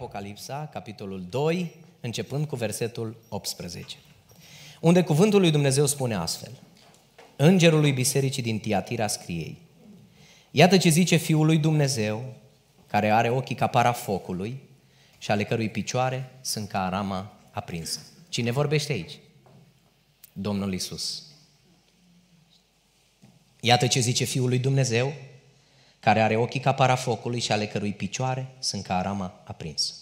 Apocalipsa, capitolul 2, începând cu versetul 18, unde cuvântul lui Dumnezeu spune astfel, Îngerul lui Bisericii din Tiatira scriei, Iată ce zice Fiul lui Dumnezeu, care are ochii ca para focului și ale cărui picioare sunt ca arama aprinsă. Cine vorbește aici? Domnul Isus. Iată ce zice Fiul lui Dumnezeu, care are ochii ca parafocului și ale cărui picioare sunt ca arama aprinsă.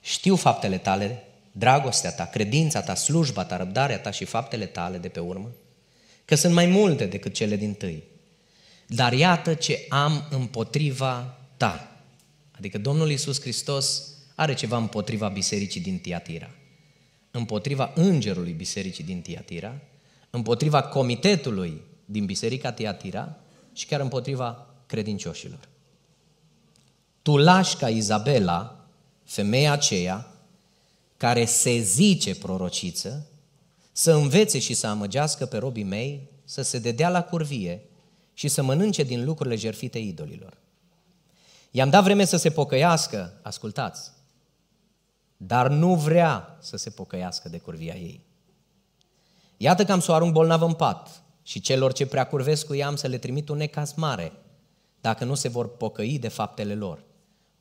Știu faptele tale, dragostea ta, credința ta, slujba ta, răbdarea ta și faptele tale de pe urmă, că sunt mai multe decât cele din tâi. Dar iată ce am împotriva ta. Adică Domnul Iisus Hristos are ceva împotriva bisericii din Tiatira, împotriva îngerului bisericii din Tiatira, împotriva comitetului din biserica Tiatira și chiar împotriva credincioșilor. Tu lași ca Izabela, femeia aceea, care se zice prorociță, să învețe și să amăgească pe robii mei, să se dedea la curvie și să mănânce din lucrurile jerfite idolilor. I-am dat vreme să se pocăiască, ascultați, dar nu vrea să se pocăiască de curvia ei. Iată că am să o arunc bolnav în pat și celor ce prea curvesc cu ea am să le trimit un necaz mare – dacă nu se vor pocăi de faptele lor.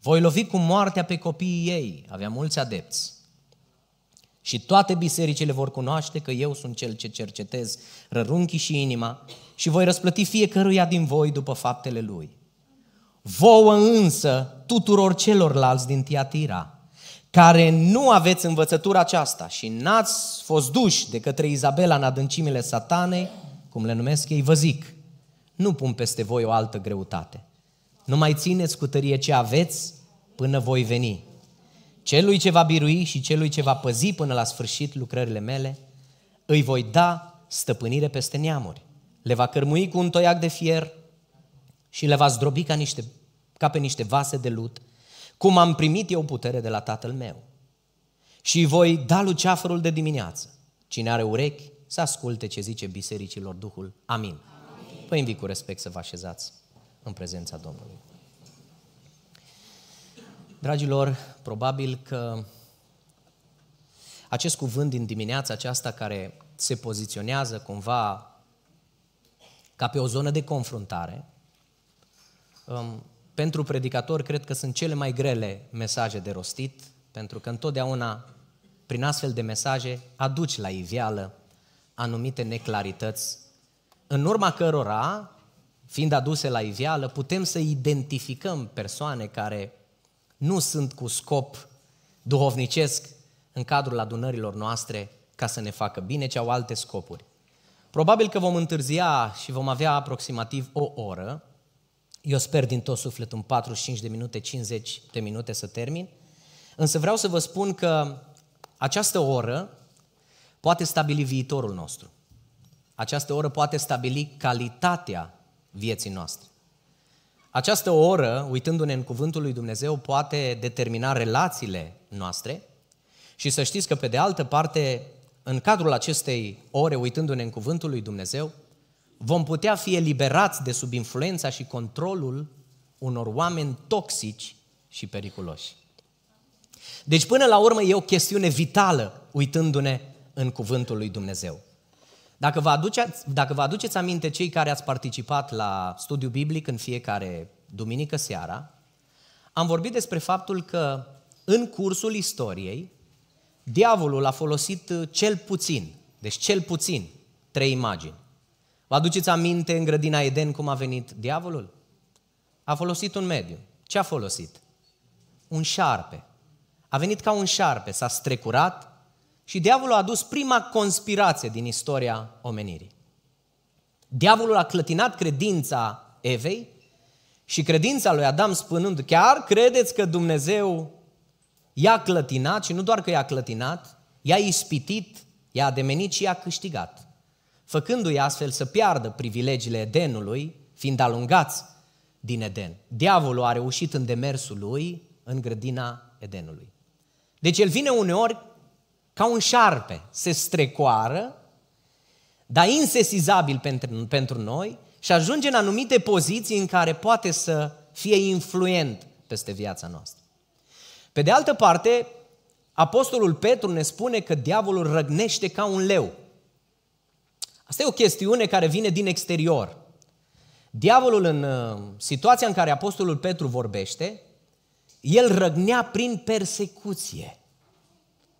Voi lovi cu moartea pe copiii ei, avea mulți adepți. Și toate bisericile vor cunoaște că eu sunt cel ce cercetez rărunchii și inima și voi răsplăti fiecăruia din voi după faptele lui. Vouă însă tuturor celorlalți din Tiatira, care nu aveți învățătura aceasta și n-ați fost duși de către Izabela în adâncimile satanei, cum le numesc ei, vă zic – nu pun peste voi o altă greutate. Nu mai țineți cu tărie ce aveți până voi veni. Celui ce va birui și celui ce va păzi până la sfârșit lucrările mele, îi voi da stăpânire peste neamuri. Le va cărmui cu un toiac de fier și le va zdrobi ca, niște, ca pe niște vase de lut, cum am primit eu putere de la tatăl meu. Și voi da luceafărul de dimineață. Cine are urechi, să asculte ce zice bisericilor Duhul. Amin. Amin vă invit cu respect să vă așezați în prezența Domnului. Dragilor, probabil că acest cuvânt din dimineața aceasta care se poziționează cumva ca pe o zonă de confruntare, um, pentru predicator cred că sunt cele mai grele mesaje de rostit, pentru că întotdeauna prin astfel de mesaje aduci la iveală anumite neclarități în urma cărora, fiind aduse la ivială, putem să identificăm persoane care nu sunt cu scop duhovnicesc în cadrul adunărilor noastre ca să ne facă bine, ci au alte scopuri. Probabil că vom întârzia și vom avea aproximativ o oră. Eu sper din tot sufletul în 45 de minute, 50 de minute să termin. Însă vreau să vă spun că această oră poate stabili viitorul nostru. Această oră poate stabili calitatea vieții noastre. Această oră, uitându-ne în cuvântul lui Dumnezeu, poate determina relațiile noastre și să știți că, pe de altă parte, în cadrul acestei ore, uitându-ne în cuvântul lui Dumnezeu, vom putea fi eliberați de sub influența și controlul unor oameni toxici și periculoși. Deci, până la urmă, e o chestiune vitală, uitându-ne în cuvântul lui Dumnezeu. Dacă vă, aduceți dacă vă aduceți aminte cei care ați participat la studiu biblic în fiecare duminică seara, am vorbit despre faptul că în cursul istoriei, diavolul a folosit cel puțin, deci cel puțin, trei imagini. Vă aduceți aminte în grădina Eden cum a venit diavolul? A folosit un mediu. Ce a folosit? Un șarpe. A venit ca un șarpe, s-a strecurat, și diavolul a adus prima conspirație din istoria omenirii. Diavolul a clătinat credința Evei și credința lui Adam spunând, chiar credeți că Dumnezeu i-a clătinat și nu doar că i-a clătinat, i-a ispitit, i-a ademenit și i-a câștigat, făcându-i astfel să piardă privilegiile Edenului, fiind alungați din Eden. Diavolul a reușit în demersul lui în grădina Edenului. Deci el vine uneori ca un șarpe, se strecoară, dar insesizabil pentru, pentru noi și ajunge în anumite poziții în care poate să fie influent peste viața noastră. Pe de altă parte, Apostolul Petru ne spune că diavolul răgnește ca un leu. Asta e o chestiune care vine din exterior. Diavolul, în uh, situația în care Apostolul Petru vorbește, el răgnea prin persecuție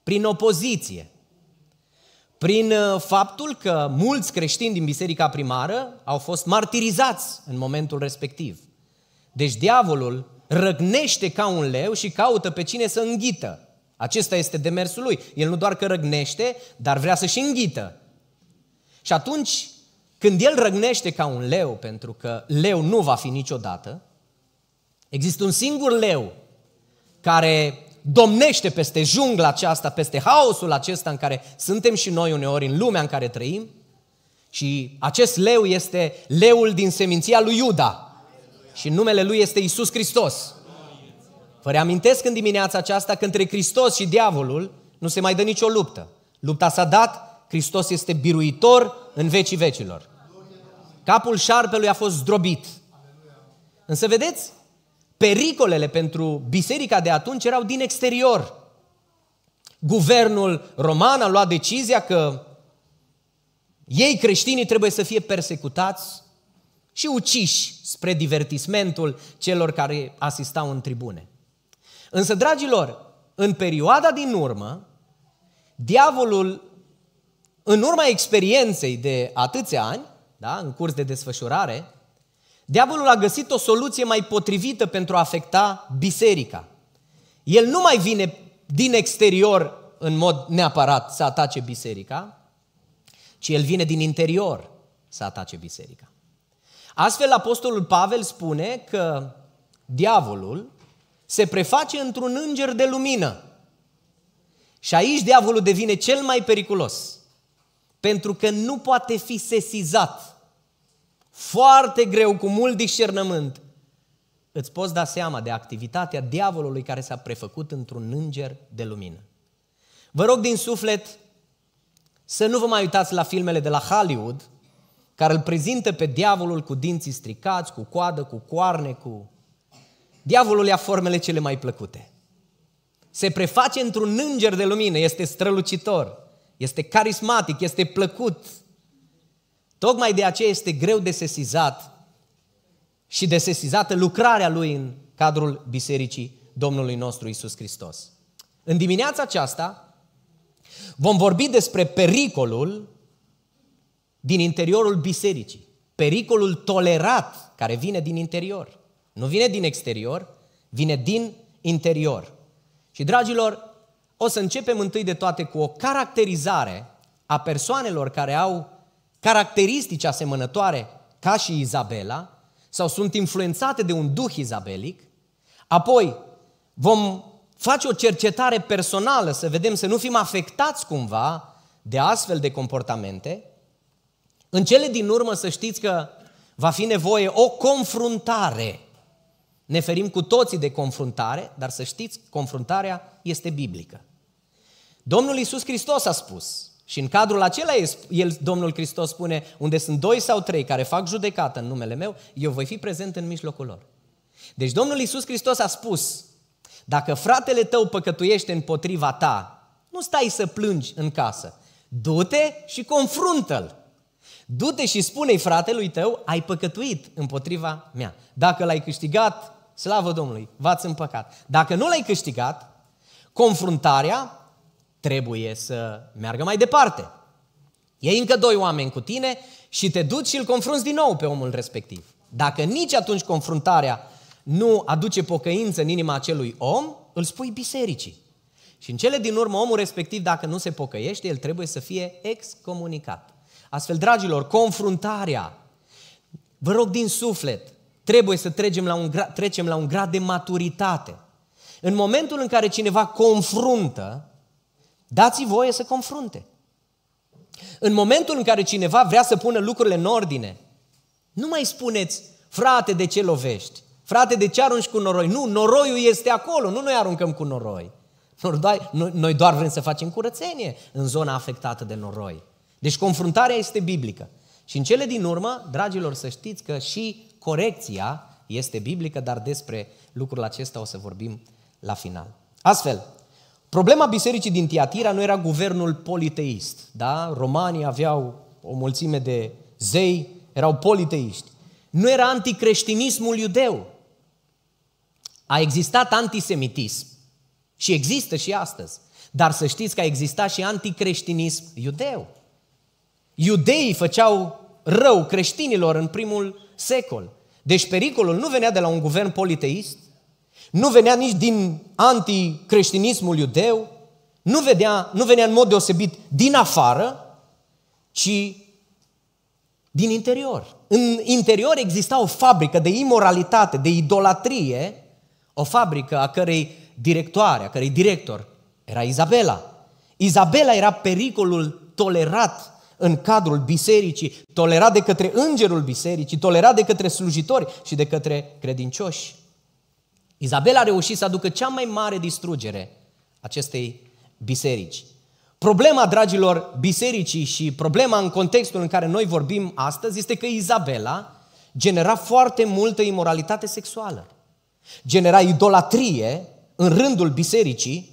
prin opoziție, prin uh, faptul că mulți creștini din biserica primară au fost martirizați în momentul respectiv. Deci diavolul răgnește ca un leu și caută pe cine să înghită. Acesta este demersul lui. El nu doar că răgnește, dar vrea să și înghită. Și atunci, când el răgnește ca un leu, pentru că leu nu va fi niciodată, există un singur leu care domnește peste jungla aceasta, peste haosul acesta în care suntem și noi uneori, în lumea în care trăim. Și acest leu este leul din seminția lui Iuda. Și numele lui este Isus Hristos. Vă reamintesc în dimineața aceasta că între Hristos și diavolul nu se mai dă nicio luptă. Lupta s-a dat, Hristos este biruitor în vecii vecilor. Capul șarpelui a fost zdrobit. Însă vedeți, Pericolele pentru biserica de atunci erau din exterior. Guvernul roman a luat decizia că ei creștinii trebuie să fie persecutați și uciși spre divertismentul celor care asistau în tribune. Însă, dragilor, în perioada din urmă, diavolul, în urma experienței de atâția ani, da, în curs de desfășurare, Diavolul a găsit o soluție mai potrivită pentru a afecta biserica. El nu mai vine din exterior în mod neapărat să atace biserica, ci el vine din interior să atace biserica. Astfel, Apostolul Pavel spune că diavolul se preface într-un înger de lumină. Și aici diavolul devine cel mai periculos, pentru că nu poate fi sesizat foarte greu, cu mult discernământ, îți poți da seama de activitatea diavolului care s-a prefăcut într-un înger de lumină. Vă rog din suflet să nu vă mai uitați la filmele de la Hollywood, care îl prezintă pe diavolul cu dinții stricați, cu coadă, cu coarne, cu... Diavolul ia formele cele mai plăcute. Se preface într-un înger de lumină, este strălucitor, este carismatic, este plăcut, Tocmai de aceea este greu de sesizat și de sesizată lucrarea lui în cadrul Bisericii Domnului nostru Isus Hristos. În dimineața aceasta vom vorbi despre pericolul din interiorul bisericii, pericolul tolerat care vine din interior. Nu vine din exterior, vine din interior. Și dragilor, o să începem întâi de toate cu o caracterizare a persoanelor care au caracteristici asemănătoare ca și Izabela sau sunt influențate de un duh izabelic, apoi vom face o cercetare personală să vedem să nu fim afectați cumva de astfel de comportamente, în cele din urmă să știți că va fi nevoie o confruntare. Ne ferim cu toții de confruntare, dar să știți, confruntarea este biblică. Domnul Iisus Hristos a spus, și în cadrul acela el, Domnul Hristos spune, unde sunt doi sau trei care fac judecată în numele meu, eu voi fi prezent în mijlocul lor. Deci Domnul Iisus Hristos a spus, dacă fratele tău păcătuiește împotriva ta, nu stai să plângi în casă, du-te și confruntă-l. Du-te și spune-i fratelui tău, ai păcătuit împotriva mea. Dacă l-ai câștigat, slavă Domnului, v-ați împăcat. Dacă nu l-ai câștigat, confruntarea trebuie să meargă mai departe. E încă doi oameni cu tine și te duci și îl confrunți din nou pe omul respectiv. Dacă nici atunci confruntarea nu aduce pocăință în inima acelui om, îl spui bisericii. Și în cele din urmă, omul respectiv, dacă nu se pocăiește, el trebuie să fie excomunicat. Astfel, dragilor, confruntarea, vă rog din suflet, trebuie să trecem la un, gra- trecem la un grad de maturitate. În momentul în care cineva confruntă, Dați-i voie să confrunte. În momentul în care cineva vrea să pună lucrurile în ordine, nu mai spuneți, frate, de ce lovești? Frate, de ce arunci cu noroi? Nu, noroiul este acolo, nu noi aruncăm cu noroi. Noi doar vrem să facem curățenie în zona afectată de noroi. Deci confruntarea este biblică. Și în cele din urmă, dragilor, să știți că și corecția este biblică, dar despre lucrul acesta o să vorbim la final. Astfel, Problema bisericii din Tiatira nu era guvernul politeist. Da? Romanii aveau o mulțime de zei, erau politeiști. Nu era anticreștinismul iudeu. A existat antisemitism. Și există și astăzi. Dar să știți că a existat și anticreștinism iudeu. Iudeii făceau rău creștinilor în primul secol. Deci pericolul nu venea de la un guvern politeist, nu venea nici din anticreștinismul iudeu, nu, vedea, nu venea în mod deosebit din afară, ci din interior. În interior exista o fabrică de imoralitate, de idolatrie, o fabrică a cărei directoare, a cărei director era Izabela. Izabela era pericolul tolerat în cadrul bisericii, tolerat de către îngerul bisericii, tolerat de către slujitori și de către credincioși. Izabela a reușit să aducă cea mai mare distrugere acestei biserici. Problema, dragilor, bisericii și problema în contextul în care noi vorbim astăzi este că Izabela genera foarte multă imoralitate sexuală. Genera idolatrie în rândul bisericii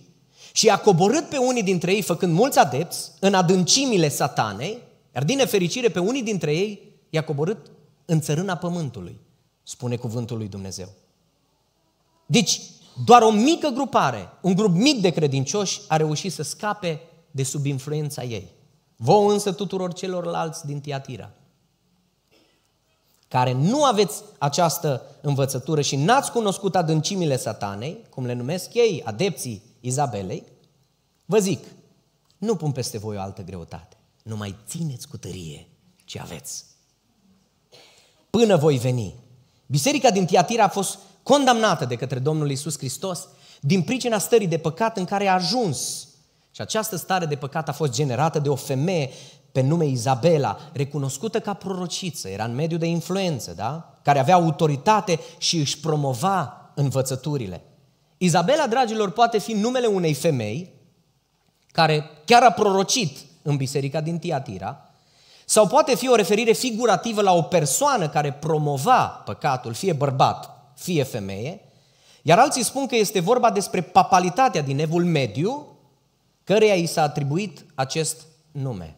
și a coborât pe unii dintre ei, făcând mulți adepți, în adâncimile satanei, iar din nefericire pe unii dintre ei i-a coborât în țărâna pământului, spune cuvântul lui Dumnezeu. Deci, doar o mică grupare, un grup mic de credincioși a reușit să scape de sub influența ei. Voi, însă tuturor celorlalți din Tiatira, care nu aveți această învățătură și n-ați cunoscut adâncimile satanei, cum le numesc ei, adepții Izabelei, vă zic, nu pun peste voi o altă greutate. Nu mai țineți cu tărie ce aveți. Până voi veni. Biserica din Tiatira a fost condamnată de către Domnul Isus Hristos din pricina stării de păcat în care a ajuns. Și această stare de păcat a fost generată de o femeie pe nume Izabela, recunoscută ca prorociță, era în mediu de influență, da? care avea autoritate și își promova învățăturile. Izabela, dragilor, poate fi numele unei femei care chiar a prorocit în biserica din Tiatira, sau poate fi o referire figurativă la o persoană care promova păcatul, fie bărbat, fie femeie, iar alții spun că este vorba despre papalitatea din Evul Mediu, căreia i s-a atribuit acest nume.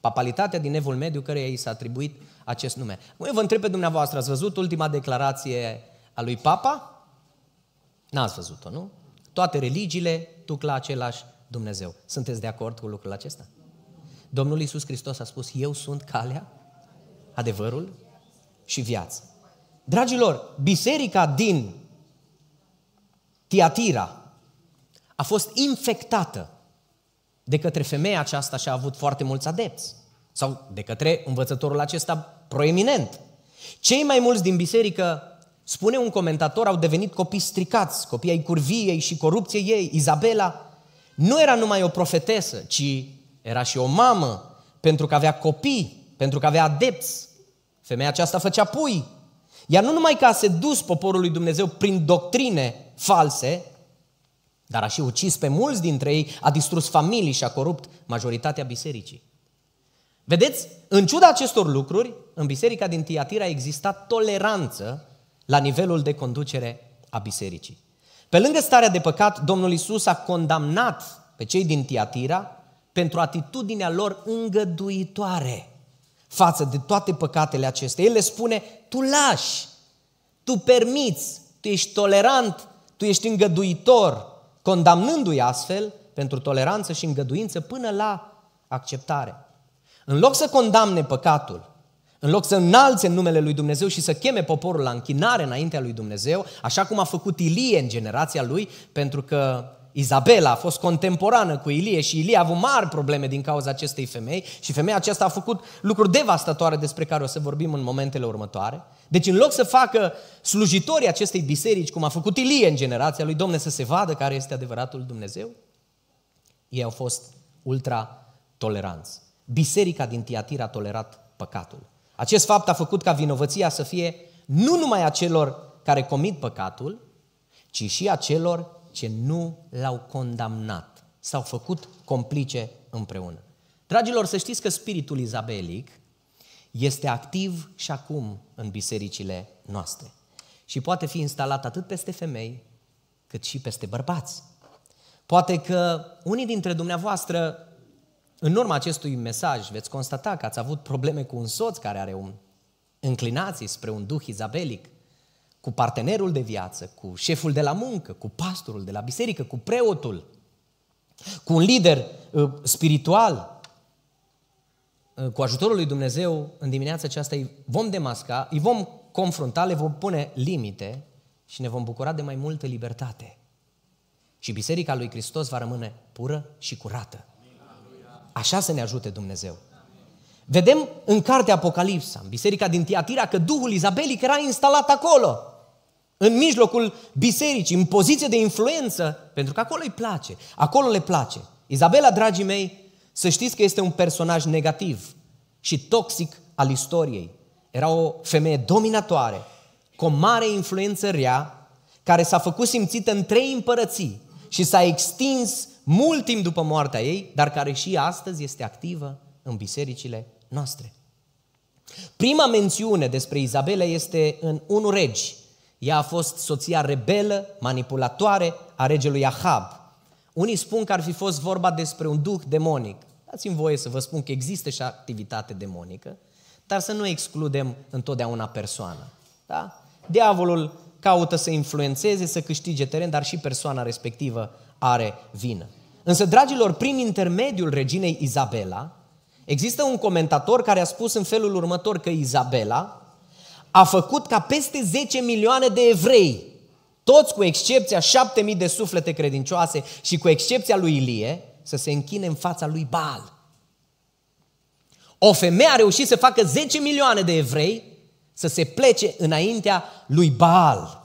Papalitatea din Evul Mediu, căreia i s-a atribuit acest nume. Eu vă întreb pe dumneavoastră, ați văzut ultima declarație a lui Papa? N-ați văzut-o, nu? Toate religiile duc la același Dumnezeu. Sunteți de acord cu lucrul acesta? Domnul Iisus Hristos a spus, eu sunt calea, adevărul și viața. Dragilor, biserica din Tiatira a fost infectată de către femeia aceasta și a avut foarte mulți adepți. Sau de către învățătorul acesta proeminent. Cei mai mulți din biserică, spune un comentator, au devenit copii stricați, copii ai curviei și corupției ei. Izabela nu era numai o profetesă, ci era și o mamă, pentru că avea copii, pentru că avea adepți. Femeia aceasta făcea pui, iar nu numai că a sedus poporul lui Dumnezeu prin doctrine false, dar a și ucis pe mulți dintre ei, a distrus familii și a corupt majoritatea bisericii. Vedeți, în ciuda acestor lucruri, în biserica din Tiatira a existat toleranță la nivelul de conducere a bisericii. Pe lângă starea de păcat, Domnul Isus a condamnat pe cei din Tiatira pentru atitudinea lor îngăduitoare față de toate păcatele acestea. El le spune, tu lași, tu permiți, tu ești tolerant, tu ești îngăduitor, condamnându-i astfel pentru toleranță și îngăduință până la acceptare. În loc să condamne păcatul, în loc să înalțe în numele lui Dumnezeu și să cheme poporul la închinare înaintea lui Dumnezeu, așa cum a făcut Ilie în generația lui, pentru că Izabela a fost contemporană cu Ilie și Ilie a avut mari probleme din cauza acestei femei și femeia aceasta a făcut lucruri devastatoare despre care o să vorbim în momentele următoare. Deci în loc să facă slujitorii acestei biserici, cum a făcut Ilie în generația lui Domne, să se vadă care este adevăratul Dumnezeu, ei au fost ultra-toleranți. Biserica din Tiatira a tolerat păcatul. Acest fapt a făcut ca vinovăția să fie nu numai a celor care comit păcatul, ci și a celor ce nu l-au condamnat. S-au făcut complice împreună. Dragilor, să știți că spiritul izabelic este activ și acum în bisericile noastre și poate fi instalat atât peste femei cât și peste bărbați. Poate că unii dintre dumneavoastră, în urma acestui mesaj, veți constata că ați avut probleme cu un soț care are un inclinații spre un duh izabelic, cu partenerul de viață, cu șeful de la muncă, cu pastorul de la biserică, cu preotul, cu un lider uh, spiritual. Uh, cu ajutorul lui Dumnezeu, în dimineața aceasta îi vom demasca, îi vom confrunta, le vom pune limite și ne vom bucura de mai multă libertate. Și Biserica lui Hristos va rămâne pură și curată. Așa să ne ajute Dumnezeu. Vedem în cartea Apocalipsa, în biserica din Tiatira, că Duhul Izabelic era instalat acolo în mijlocul bisericii, în poziție de influență, pentru că acolo îi place, acolo le place. Izabela, dragii mei, să știți că este un personaj negativ și toxic al istoriei. Era o femeie dominatoare, cu o mare influență rea, care s-a făcut simțită în trei împărății și s-a extins mult timp după moartea ei, dar care și astăzi este activă în bisericile noastre. Prima mențiune despre Izabela este în 1 Regi, ea a fost soția rebelă, manipulatoare a regelui Ahab. Unii spun că ar fi fost vorba despre un duh demonic. Dați-mi voie să vă spun că există și activitate demonică, dar să nu excludem întotdeauna persoana. Da? Diavolul caută să influențeze, să câștige teren, dar și persoana respectivă are vină. Însă, dragilor, prin intermediul reginei Izabela, există un comentator care a spus în felul următor că Izabela a făcut ca peste 10 milioane de evrei, toți cu excepția 7000 de suflete credincioase și cu excepția lui Ilie, să se închine în fața lui Baal. O femeie a reușit să facă 10 milioane de evrei să se plece înaintea lui Baal.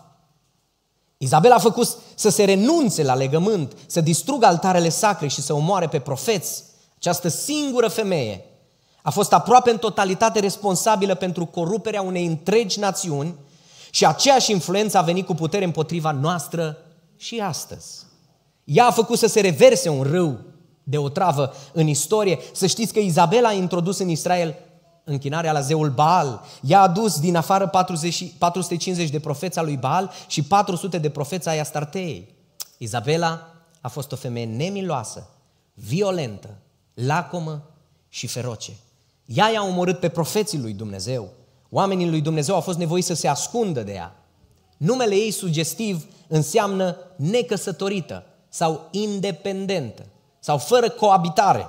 Izabel a făcut să se renunțe la legământ, să distrugă altarele sacre și să omoare pe profeți. Această singură femeie a fost aproape în totalitate responsabilă pentru coruperea unei întregi națiuni și aceeași influență a venit cu putere împotriva noastră și astăzi. Ea a făcut să se reverse un râu de o travă în istorie. Să știți că Izabela a introdus în Israel închinarea la zeul Baal. Ea a dus din afară 40, 450 de profeța lui Baal și 400 de profeța ai Astartei. Izabela a fost o femeie nemiloasă, violentă, lacomă și feroce. Ea i-a omorât pe profeții lui Dumnezeu. Oamenii lui Dumnezeu au fost nevoiți să se ascundă de ea. Numele ei sugestiv înseamnă necăsătorită sau independentă sau fără coabitare.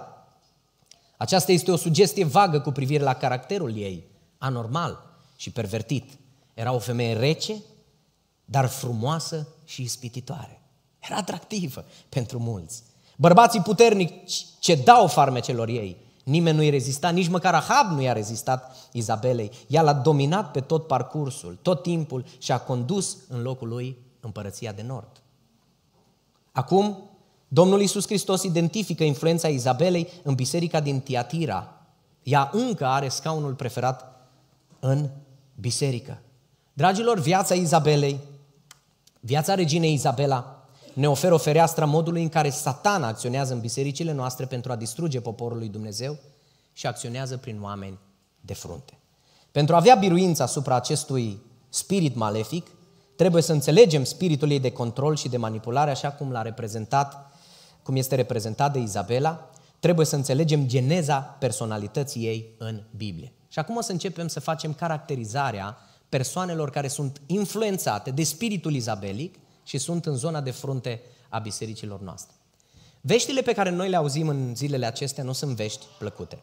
Aceasta este o sugestie vagă cu privire la caracterul ei, anormal și pervertit. Era o femeie rece, dar frumoasă și ispititoare. Era atractivă pentru mulți. Bărbații puternici ce dau farmecelor ei Nimeni nu i rezista, nici măcar Ahab nu i-a rezistat Izabelei. Ea l-a dominat pe tot parcursul, tot timpul și a condus în locul lui împărăția de nord. Acum, Domnul Iisus Hristos identifică influența Izabelei în biserica din Tiatira. Ea încă are scaunul preferat în biserică. Dragilor, viața Izabelei, viața reginei Izabela, ne oferă o fereastră modului în care satana acționează în bisericile noastre pentru a distruge poporul lui Dumnezeu și acționează prin oameni de frunte. Pentru a avea biruința asupra acestui spirit malefic, trebuie să înțelegem spiritul ei de control și de manipulare, așa cum l-a reprezentat, cum este reprezentat de Izabela, trebuie să înțelegem geneza personalității ei în Biblie. Și acum o să începem să facem caracterizarea persoanelor care sunt influențate de spiritul izabelic și sunt în zona de frunte a bisericilor noastre. Veștile pe care noi le auzim în zilele acestea nu sunt vești plăcute.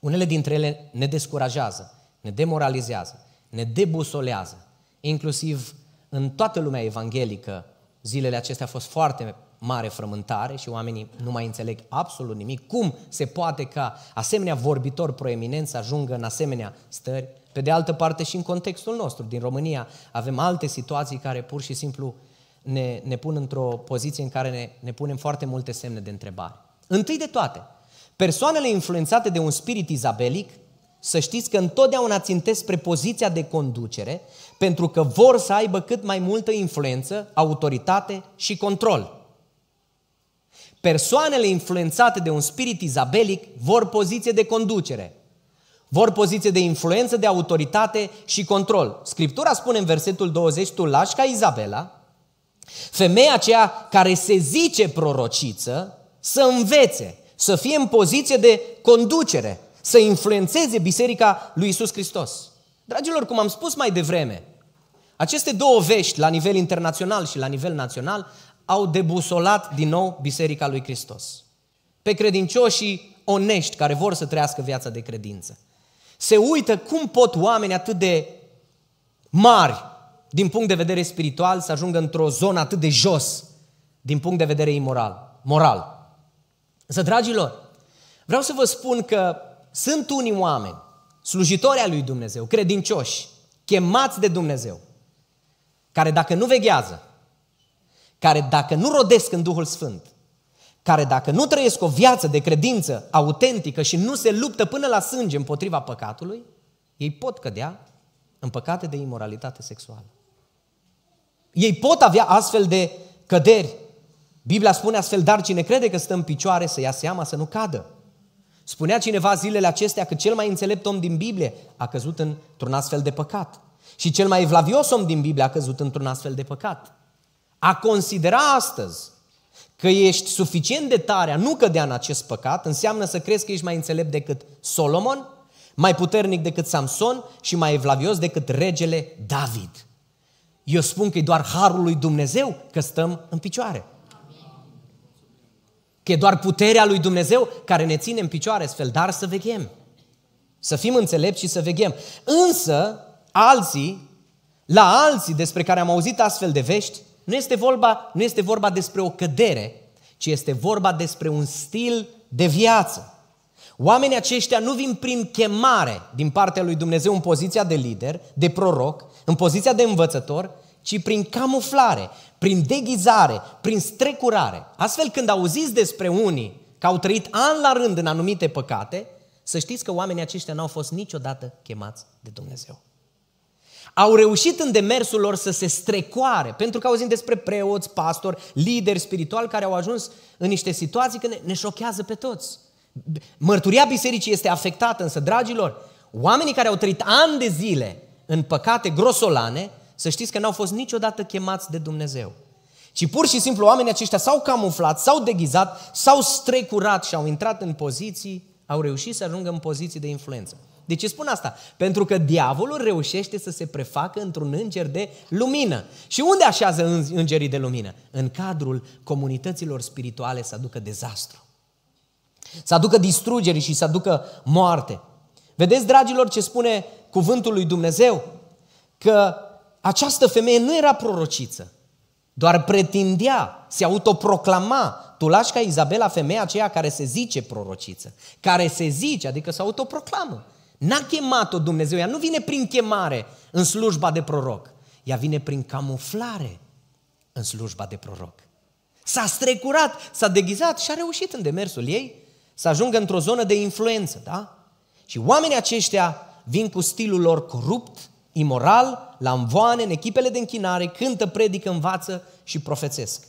Unele dintre ele ne descurajează, ne demoralizează, ne debusolează. Inclusiv în toată lumea evanghelică, zilele acestea au fost foarte mare frământare și oamenii nu mai înțeleg absolut nimic. Cum se poate ca asemenea vorbitor proeminent să ajungă în asemenea stări? Pe de altă parte și în contextul nostru, din România, avem alte situații care pur și simplu ne, ne pun într-o poziție în care ne, ne punem foarte multe semne de întrebare. Întâi de toate, persoanele influențate de un spirit izabelic, să știți că întotdeauna țintesc spre poziția de conducere, pentru că vor să aibă cât mai multă influență, autoritate și control. Persoanele influențate de un spirit izabelic vor poziție de conducere, vor poziție de influență, de autoritate și control. Scriptura spune în versetul 20, tu lași ca Izabela, Femeia aceea care se zice prorociță să învețe, să fie în poziție de conducere, să influențeze biserica lui Isus Hristos. Dragilor, cum am spus mai devreme, aceste două vești, la nivel internațional și la nivel național, au debusolat din nou Biserica lui Hristos. Pe credincioșii onești care vor să trăiască viața de credință. Se uită cum pot oameni atât de mari, din punct de vedere spiritual, să ajungă într-o zonă atât de jos, din punct de vedere imoral, moral. Să, dragilor, vreau să vă spun că sunt unii oameni, slujitori al lui Dumnezeu, credincioși, chemați de Dumnezeu, care dacă nu veghează, care dacă nu rodesc în Duhul Sfânt, care dacă nu trăiesc o viață de credință autentică și nu se luptă până la sânge împotriva păcatului, ei pot cădea în păcate de imoralitate sexuală. Ei pot avea astfel de căderi. Biblia spune astfel, dar cine crede că stă în picioare să ia seama să nu cadă. Spunea cineva zilele acestea că cel mai înțelept om din Biblie a căzut într-un astfel de păcat. Și cel mai evlavios om din Biblie a căzut într-un astfel de păcat. A considera astăzi că ești suficient de tare a nu cădea în acest păcat înseamnă să crezi că ești mai înțelept decât Solomon, mai puternic decât Samson și mai evlavios decât regele David. Eu spun că e doar harul lui Dumnezeu că stăm în picioare. Că e doar puterea lui Dumnezeu care ne ține în picioare astfel, dar să veghem. Să fim înțelepți și să veghem. Însă, alții, la alții despre care am auzit astfel de vești, nu este vorba, nu este vorba despre o cădere, ci este vorba despre un stil de viață. Oamenii aceștia nu vin prin chemare din partea lui Dumnezeu în poziția de lider, de proroc, în poziția de învățător, ci prin camuflare, prin deghizare, prin strecurare. Astfel, când auziți despre unii că au trăit an la rând în anumite păcate, să știți că oamenii aceștia n-au fost niciodată chemați de Dumnezeu. Au reușit în demersul lor să se strecoare, pentru că auzim despre preoți, pastori, lideri spirituali care au ajuns în niște situații care ne șochează pe toți. Mărturia bisericii este afectată, însă, dragilor, oamenii care au trăit ani de zile în păcate grosolane, să știți că n-au fost niciodată chemați de Dumnezeu. Ci pur și simplu oamenii aceștia s-au camuflat, s-au deghizat, s-au strecurat și au intrat în poziții, au reușit să ajungă în poziții de influență. De ce spun asta? Pentru că diavolul reușește să se prefacă într-un înger de lumină. Și unde așează îngerii de lumină? În cadrul comunităților spirituale să aducă dezastru. Să aducă distrugeri și să aducă moarte. Vedeți, dragilor, ce spune cuvântul lui Dumnezeu? Că această femeie nu era prorociță, doar pretindea, se autoproclama. Tu lași ca Izabela, femeia aceea care se zice prorociță, care se zice, adică se autoproclamă. N-a chemat-o Dumnezeu, ea nu vine prin chemare în slujba de proroc, ea vine prin camuflare în slujba de proroc. S-a strecurat, s-a deghizat și a reușit în demersul ei să ajungă într-o zonă de influență, da? Și oamenii aceștia vin cu stilul lor corupt, imoral, la învoane, în echipele de închinare, cântă, predică, învață și profețesc.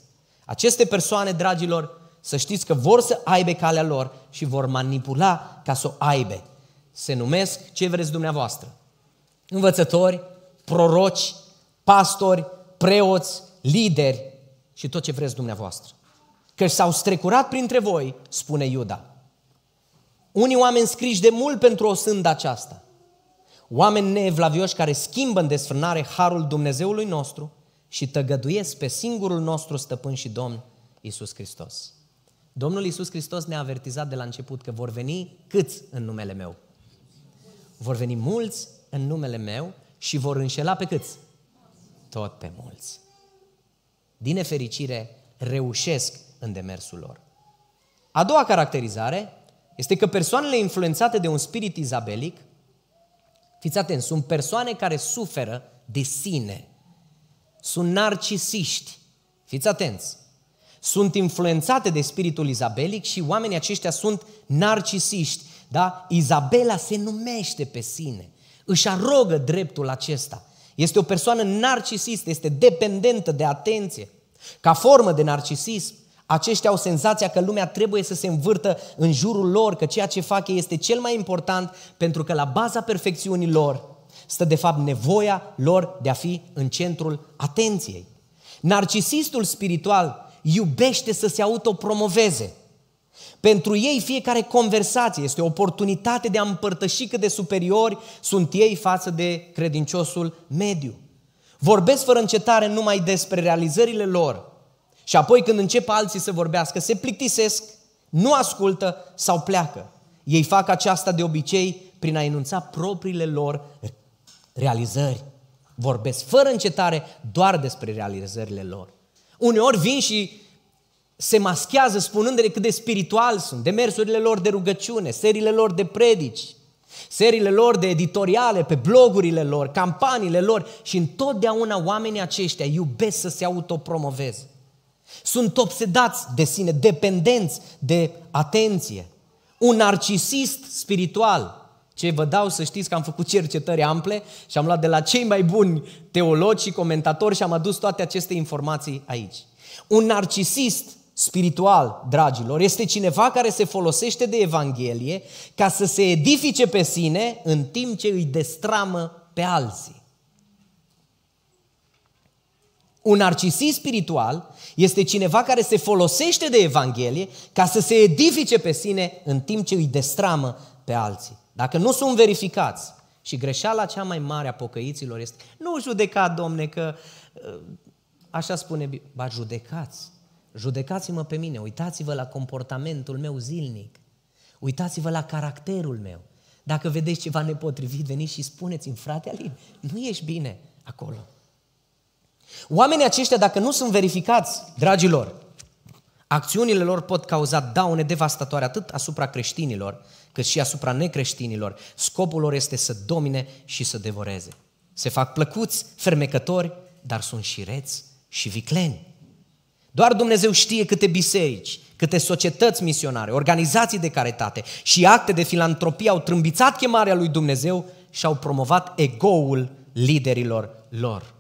Aceste persoane, dragilor, să știți că vor să aibă calea lor și vor manipula ca să o aibă. Se numesc, ce vreți dumneavoastră, învățători, proroci, pastori, preoți, lideri și tot ce vreți dumneavoastră. Că s-au strecurat printre voi, spune Iuda. Unii oameni scriși de mult pentru o sândă aceasta. Oameni neevlavioși care schimbă în desfrânare harul Dumnezeului nostru și tăgăduiesc pe singurul nostru stăpân și domn, Isus Hristos. Domnul Isus Hristos ne-a avertizat de la început că vor veni câți în numele meu? Vor veni mulți în numele meu și vor înșela pe câți? Tot pe mulți. Din nefericire, reușesc în demersul lor. A doua caracterizare este că persoanele influențate de un spirit izabelic, fiți atenți, sunt persoane care suferă de sine, sunt narcisiști, fiți atenți, sunt influențate de spiritul izabelic și oamenii aceștia sunt narcisiști, da? Izabela se numește pe sine, își arogă dreptul acesta. Este o persoană narcisistă, este dependentă de atenție. Ca formă de narcisism, aceștia au senzația că lumea trebuie să se învârtă în jurul lor, că ceea ce fac ei este cel mai important, pentru că la baza perfecțiunii lor stă de fapt nevoia lor de a fi în centrul atenției. Narcisistul spiritual iubește să se autopromoveze. Pentru ei fiecare conversație este o oportunitate de a împărtăși cât de superiori sunt ei față de credinciosul mediu. Vorbesc fără încetare numai despre realizările lor, și apoi când încep alții să vorbească, se plictisesc, nu ascultă sau pleacă. Ei fac aceasta de obicei prin a enunța propriile lor realizări. Vorbesc fără încetare doar despre realizările lor. Uneori vin și se maschează spunându-le cât de spiritual sunt, demersurile lor de rugăciune, serile lor de predici, serile lor de editoriale, pe blogurile lor, campaniile lor și întotdeauna oamenii aceștia iubesc să se autopromoveze. Sunt obsedați de sine, dependenți de atenție. Un narcisist spiritual, ce vă dau să știți că am făcut cercetări ample și am luat de la cei mai buni teologi și comentatori și am adus toate aceste informații aici. Un narcisist spiritual, dragilor, este cineva care se folosește de Evanghelie ca să se edifice pe sine în timp ce îi destramă pe alții. Un narcisist spiritual este cineva care se folosește de Evanghelie ca să se edifice pe sine în timp ce îi destramă pe alții. Dacă nu sunt verificați, și greșeala cea mai mare a pocăiților este, nu judeca, domne, că uh, așa spune Biblia, ba judecați, judecați-mă pe mine, uitați-vă la comportamentul meu zilnic, uitați-vă la caracterul meu. Dacă vedeți ceva nepotrivit, veniți și spuneți-mi, frate Alin, nu ești bine acolo. Oamenii aceștia, dacă nu sunt verificați, dragilor, acțiunile lor pot cauza daune devastatoare atât asupra creștinilor, cât și asupra necreștinilor. Scopul lor este să domine și să devoreze. Se fac plăcuți, fermecători, dar sunt și reți și vicleni. Doar Dumnezeu știe câte biserici, câte societăți misionare, organizații de caritate și acte de filantropie au trâmbițat chemarea lui Dumnezeu și au promovat egoul liderilor lor.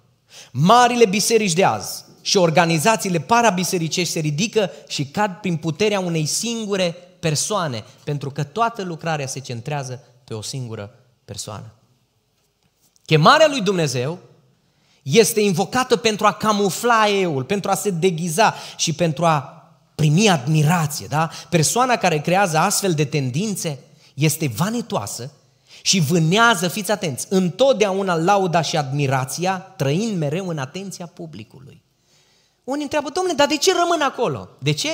Marile biserici de azi și organizațiile parabisericești se ridică și cad prin puterea unei singure persoane, pentru că toată lucrarea se centrează pe o singură persoană. Chemarea lui Dumnezeu este invocată pentru a camufla eul, pentru a se deghiza și pentru a primi admirație. Da? Persoana care creează astfel de tendințe este vanitoasă și vânează, fiți atenți, întotdeauna lauda și admirația, trăind mereu în atenția publicului. Unii întreabă, domnule, dar de ce rămân acolo? De ce?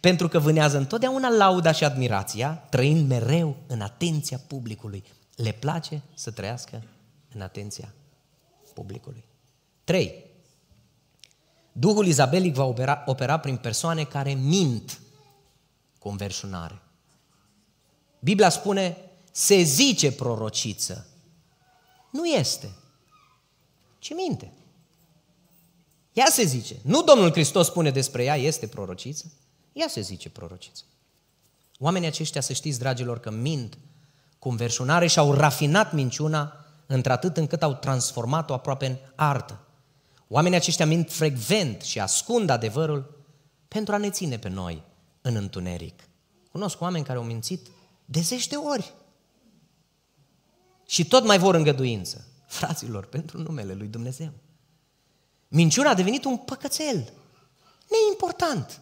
Pentru că vânează întotdeauna lauda și admirația, trăind mereu în atenția publicului. Le place să trăiască în atenția publicului. 3. Duhul Izabelic va opera, opera prin persoane care mint conversionare. Biblia spune se zice prorociță. Nu este, Ce minte. Ea se zice. Nu Domnul Hristos spune despre ea, este prorociță. Ea se zice prorociță. Oamenii aceștia, să știți, dragilor, că mint cu înverșunare și au rafinat minciuna într-atât încât au transformat-o aproape în artă. Oamenii aceștia mint frecvent și ascund adevărul pentru a ne ține pe noi în întuneric. Cunosc oameni care au mințit de zeci de ori și tot mai vor îngăduință. Fraților, pentru numele lui Dumnezeu. Minciuna a devenit un păcățel, neimportant.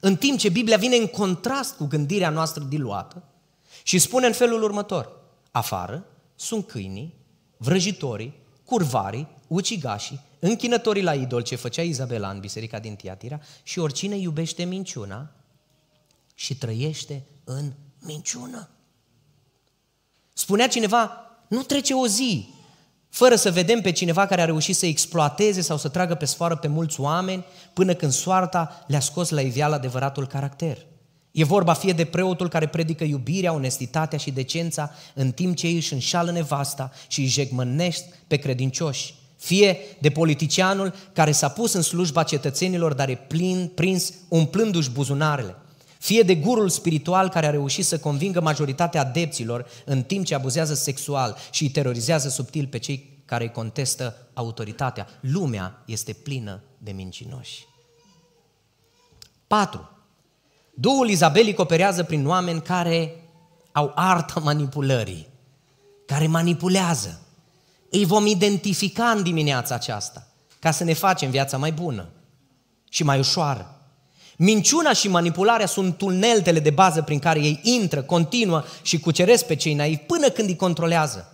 În timp ce Biblia vine în contrast cu gândirea noastră diluată și spune în felul următor. Afară sunt câinii, vrăjitorii, curvarii, ucigașii, închinătorii la idol ce făcea Izabela în biserica din Tiatira și oricine iubește minciuna și trăiește în minciună. Spunea cineva, nu trece o zi fără să vedem pe cineva care a reușit să exploateze sau să tragă pe sfoară pe mulți oameni până când soarta le-a scos la iveală adevăratul caracter. E vorba fie de preotul care predică iubirea, onestitatea și decența în timp ce ei își înșală nevasta și îi jegmănești pe credincioși, fie de politicianul care s-a pus în slujba cetățenilor, dar e plin, prins umplându-și buzunarele fie de gurul spiritual care a reușit să convingă majoritatea adepților în timp ce abuzează sexual și îi terorizează subtil pe cei care îi contestă autoritatea. Lumea este plină de mincinoși. 4. Duhul Izabelic operează prin oameni care au arta manipulării, care manipulează. Îi vom identifica în dimineața aceasta ca să ne facem viața mai bună și mai ușoară. Minciuna și manipularea sunt tuneltele de bază prin care ei intră, continuă și cuceresc pe cei naivi până când îi controlează.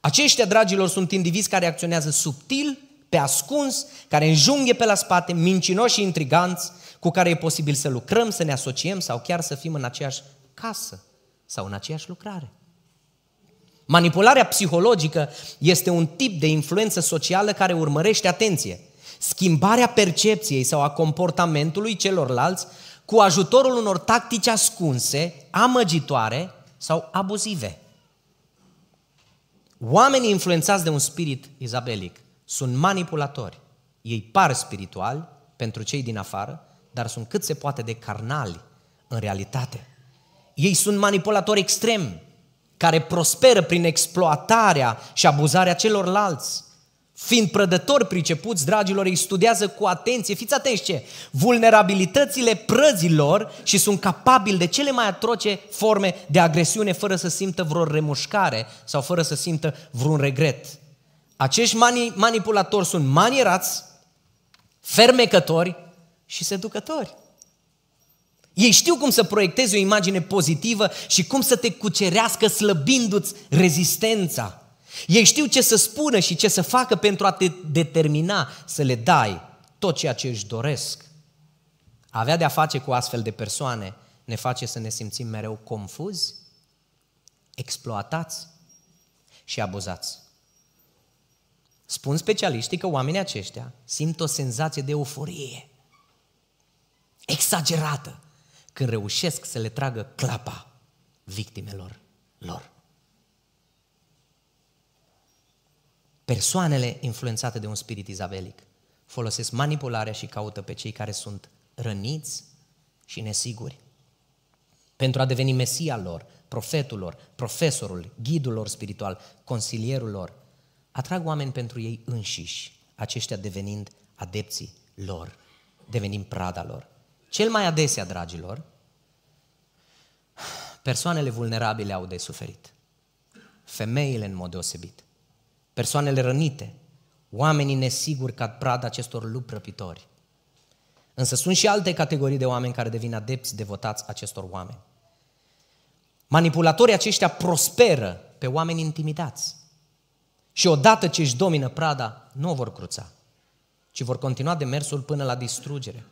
Aceștia, dragilor, sunt indivizi care acționează subtil, pe ascuns, care înjunghe pe la spate, mincinoși și intriganți, cu care e posibil să lucrăm, să ne asociem sau chiar să fim în aceeași casă sau în aceeași lucrare. Manipularea psihologică este un tip de influență socială care urmărește, atenție, schimbarea percepției sau a comportamentului celorlalți cu ajutorul unor tactici ascunse, amăgitoare sau abuzive. Oamenii influențați de un spirit izabelic sunt manipulatori. Ei par spirituali pentru cei din afară, dar sunt cât se poate de carnali în realitate. Ei sunt manipulatori extremi, care prosperă prin exploatarea și abuzarea celorlalți. Fiind prădători pricepuți, dragilor, ei studiază cu atenție, fiți atenți ce, vulnerabilitățile prăzilor și sunt capabili de cele mai atroce forme de agresiune fără să simtă vreo remușcare sau fără să simtă vreun regret. Acești mani- manipulatori sunt manierați, fermecători și seducători. Ei știu cum să proiecteze o imagine pozitivă și cum să te cucerească slăbindu-ți rezistența. Ei știu ce să spună și ce să facă pentru a te determina să le dai tot ceea ce își doresc. Avea de-a face cu astfel de persoane ne face să ne simțim mereu confuzi, exploatați și abuzați. Spun specialiștii că oamenii aceștia simt o senzație de euforie exagerată când reușesc să le tragă clapa victimelor lor. Persoanele influențate de un spirit izabelic folosesc manipularea și caută pe cei care sunt răniți și nesiguri. Pentru a deveni mesia lor, profetul lor, profesorul, ghidul lor spiritual, consilierul lor, atrag oameni pentru ei înșiși, aceștia devenind adepții lor, devenind prada lor. Cel mai adesea, dragilor, persoanele vulnerabile au de suferit. Femeile în mod deosebit persoanele rănite, oamenii nesiguri ca prada acestor lupi răpitori. Însă sunt și alte categorii de oameni care devin adepți devotați acestor oameni. Manipulatorii aceștia prosperă pe oameni intimidați. Și odată ce își domină prada, nu o vor cruța, ci vor continua demersul până la distrugere.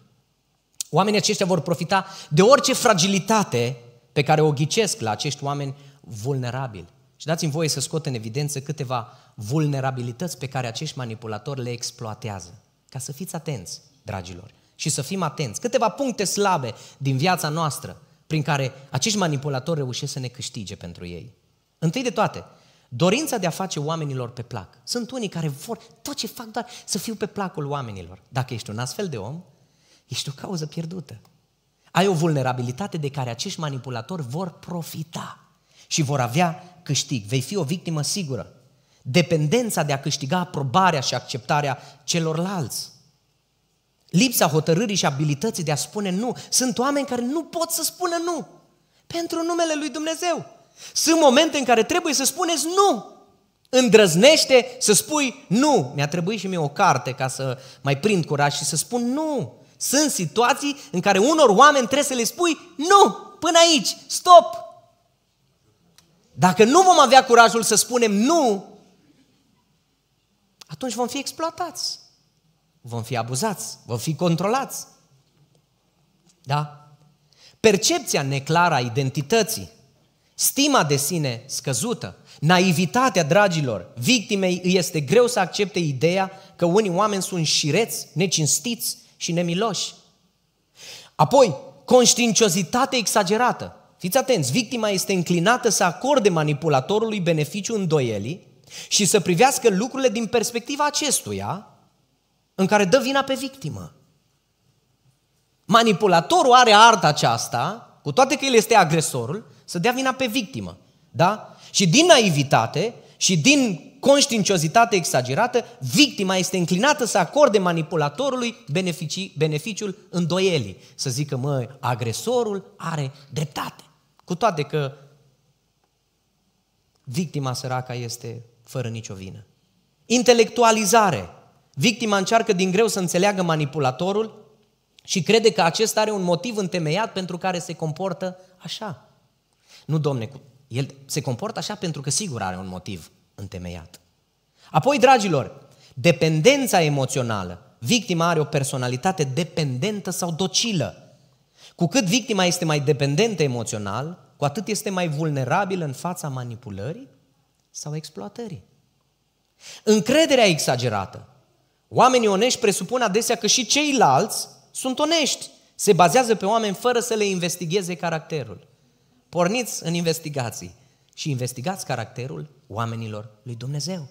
Oamenii aceștia vor profita de orice fragilitate pe care o ghicesc la acești oameni vulnerabili. Și dați-mi voie să scot în evidență câteva vulnerabilități pe care acești manipulatori le exploatează. Ca să fiți atenți, dragilor, și să fim atenți. Câteva puncte slabe din viața noastră prin care acești manipulatori reușesc să ne câștige pentru ei. Întâi de toate, dorința de a face oamenilor pe plac. Sunt unii care vor tot ce fac doar să fiu pe placul oamenilor. Dacă ești un astfel de om, ești o cauză pierdută. Ai o vulnerabilitate de care acești manipulatori vor profita și vor avea câștig, vei fi o victimă sigură. Dependența de a câștiga aprobarea și acceptarea celorlalți. Lipsa hotărârii și abilității de a spune nu. Sunt oameni care nu pot să spună nu pentru numele lui Dumnezeu. Sunt momente în care trebuie să spuneți nu. Îndrăznește să spui nu. Mi-a trebuit și mie o carte ca să mai prind curaj și să spun nu. Sunt situații în care unor oameni trebuie să le spui nu, până aici, stop, dacă nu vom avea curajul să spunem nu, atunci vom fi exploatați, vom fi abuzați, vom fi controlați. Da? Percepția neclară a identității, stima de sine scăzută, naivitatea, dragilor, victimei îi este greu să accepte ideea că unii oameni sunt șireți, necinstiți și nemiloși. Apoi, conștiinciozitate exagerată, Fiți atenți, victima este înclinată să acorde manipulatorului beneficiu îndoielii și să privească lucrurile din perspectiva acestuia, în care dă vina pe victimă. Manipulatorul are arta aceasta, cu toate că el este agresorul, să dea vina pe victimă. Da? Și din naivitate și din conștiinciozitate exagerată, victima este înclinată să acorde manipulatorului beneficii, beneficiul îndoielii. Să zică, mă, agresorul are dreptate. Cu toate că victima săraca este fără nicio vină. Intelectualizare. Victima încearcă din greu să înțeleagă manipulatorul și crede că acesta are un motiv întemeiat pentru care se comportă așa. Nu, domne, el se comportă așa pentru că sigur are un motiv întemeiat. Apoi, dragilor, dependența emoțională. Victima are o personalitate dependentă sau docilă. Cu cât victima este mai dependentă emoțional, cu atât este mai vulnerabilă în fața manipulării sau exploatării. Încrederea exagerată. Oamenii onești presupun adesea că și ceilalți sunt onești. Se bazează pe oameni fără să le investigheze caracterul. Porniți în investigații și investigați caracterul oamenilor lui Dumnezeu.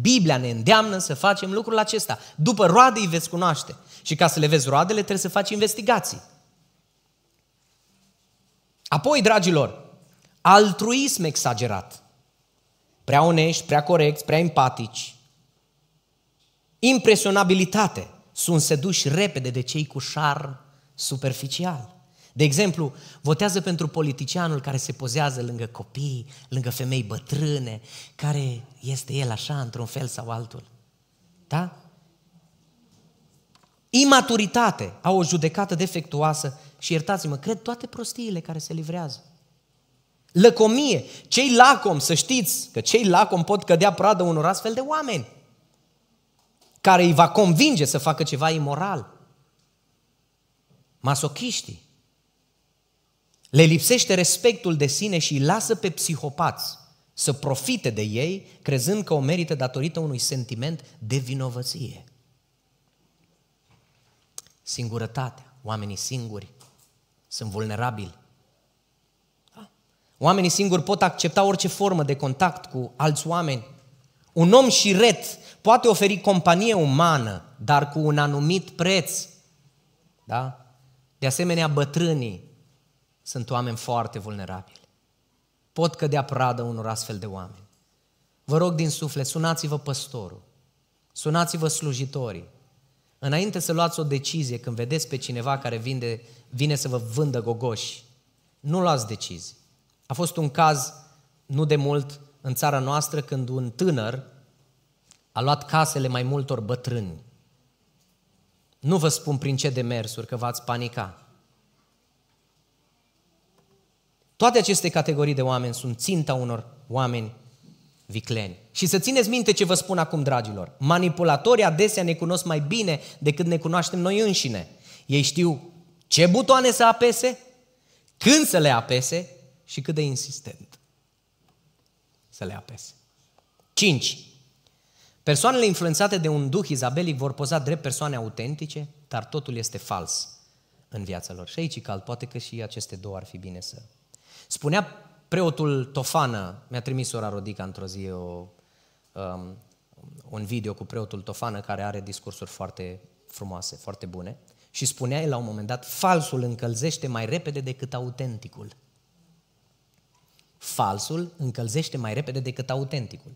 Biblia ne îndeamnă să facem lucrul acesta. După roade îi veți cunoaște. Și ca să le vezi roadele, trebuie să faci investigații. Apoi, dragilor, altruism exagerat. Prea onești, prea corecți, prea empatici. Impresionabilitate. Sunt seduși repede de cei cu șar superficial. De exemplu, votează pentru politicianul care se pozează lângă copii, lângă femei bătrâne, care este el așa, într-un fel sau altul. Da? Imaturitate. Au o judecată defectuoasă și iertați-mă, cred toate prostiile care se livrează. Lăcomie. Cei lacom, să știți că cei lacom pot cădea pradă unor astfel de oameni care îi va convinge să facă ceva imoral. Masochiștii. Le lipsește respectul de sine și îi lasă pe psihopați să profite de ei, crezând că o merită datorită unui sentiment de vinovăție. Singurătatea, oamenii singuri, sunt vulnerabili. Da? Oamenii singuri pot accepta orice formă de contact cu alți oameni. Un om și ret poate oferi companie umană, dar cu un anumit preț. Da? De asemenea, bătrânii sunt oameni foarte vulnerabili. Pot cădea pradă unor astfel de oameni. Vă rog din suflet, sunați-vă păstorul, sunați-vă slujitorii. Înainte să luați o decizie când vedeți pe cineva care vinde vine să vă vândă gogoși. Nu luați decizii. A fost un caz nu de mult în țara noastră când un tânăr a luat casele mai multor bătrâni. Nu vă spun prin ce demersuri, că v-ați panica. Toate aceste categorii de oameni sunt ținta unor oameni vicleni. Și să țineți minte ce vă spun acum, dragilor. Manipulatorii adesea ne cunosc mai bine decât ne cunoaștem noi înșine. Ei știu ce butoane să apese, când să le apese și cât de insistent să le apese. 5. Persoanele influențate de un duh Izabelii vor poza drept persoane autentice, dar totul este fals în viața lor. Și aici e cald, poate că și aceste două ar fi bine să... Spunea preotul Tofană, mi-a trimis ora Rodica într-o zi o, um, un video cu preotul Tofană care are discursuri foarte frumoase, foarte bune. Și spunea el la un moment dat, falsul încălzește mai repede decât autenticul. Falsul încălzește mai repede decât autenticul.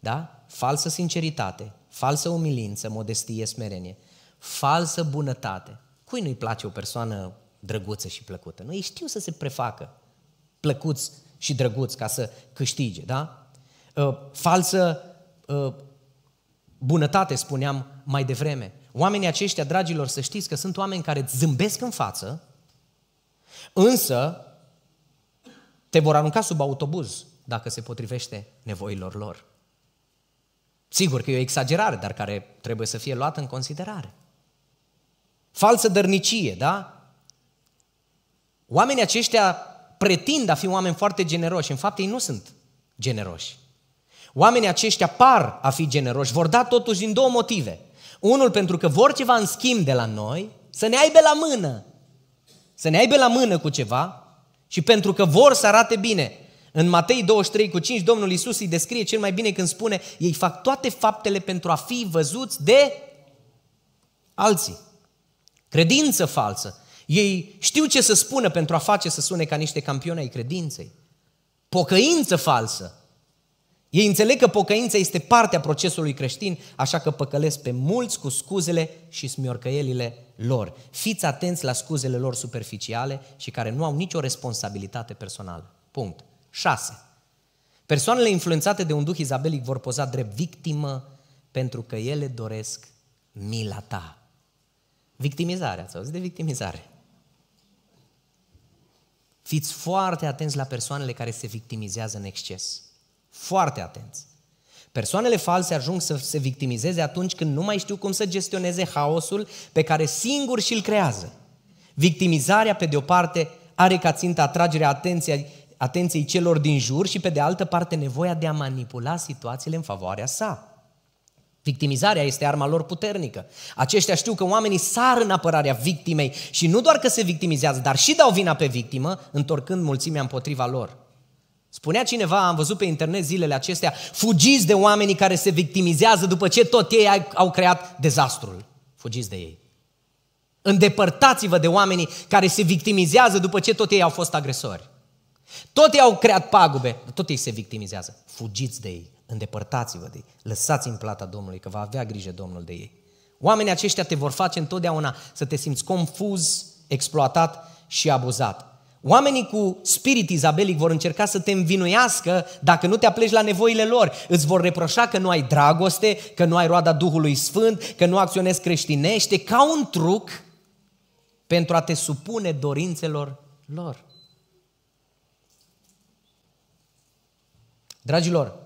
Da? Falsă sinceritate, falsă umilință, modestie, smerenie, falsă bunătate. Cui nu-i place o persoană drăguță și plăcută? Nu, ei știu să se prefacă plăcuți și drăguți ca să câștige, da? Ă, falsă ă, bunătate, spuneam mai devreme. Oamenii aceștia, dragilor, să știți că sunt oameni care îți zâmbesc în față, însă te vor arunca sub autobuz dacă se potrivește nevoilor lor. Sigur că e o exagerare, dar care trebuie să fie luată în considerare. Falsă dărnicie, da? Oamenii aceștia pretind a fi oameni foarte generoși. În fapt, ei nu sunt generoși. Oamenii aceștia par a fi generoși. Vor da totuși din două motive – unul, pentru că vor ceva în schimb de la noi, să ne aibă la mână. Să ne aibă la mână cu ceva și pentru că vor să arate bine. În Matei 23 cu 5, Domnul Iisus îi descrie cel mai bine când spune ei fac toate faptele pentru a fi văzuți de alții. Credință falsă. Ei știu ce să spună pentru a face să sune ca niște campioni ai credinței. Pocăință falsă. Ei înțeleg că pocăința este partea procesului creștin, așa că păcălesc pe mulți cu scuzele și smiorcăielile lor. Fiți atenți la scuzele lor superficiale și care nu au nicio responsabilitate personală. Punct. 6. Persoanele influențate de un duh izabelic vor poza drept victimă pentru că ele doresc mila ta. Victimizare. ați auzit de victimizare. Fiți foarte atenți la persoanele care se victimizează în exces. Foarte atenți. Persoanele false ajung să se victimizeze atunci când nu mai știu cum să gestioneze haosul pe care singur și-l creează. Victimizarea, pe de o parte, are ca țintă atragerea atenției, atenției celor din jur și, pe de altă parte, nevoia de a manipula situațiile în favoarea sa. Victimizarea este arma lor puternică. Aceștia știu că oamenii sar în apărarea victimei și nu doar că se victimizează, dar și dau vina pe victimă, întorcând mulțimea împotriva lor. Spunea cineva, am văzut pe internet zilele acestea, fugiți de oamenii care se victimizează după ce tot ei au creat dezastrul. Fugiți de ei. Îndepărtați-vă de oamenii care se victimizează după ce tot ei au fost agresori. Tot ei au creat pagube, tot ei se victimizează. Fugiți de ei, îndepărtați-vă de ei, lăsați în plata Domnului, că va avea grijă Domnul de ei. Oamenii aceștia te vor face întotdeauna să te simți confuz, exploatat și abuzat. Oamenii cu spirit izabelic vor încerca să te învinuiască dacă nu te apleci la nevoile lor. Îți vor reproșa că nu ai dragoste, că nu ai roada Duhului Sfânt, că nu acționezi creștinește, ca un truc pentru a te supune dorințelor lor. Dragilor,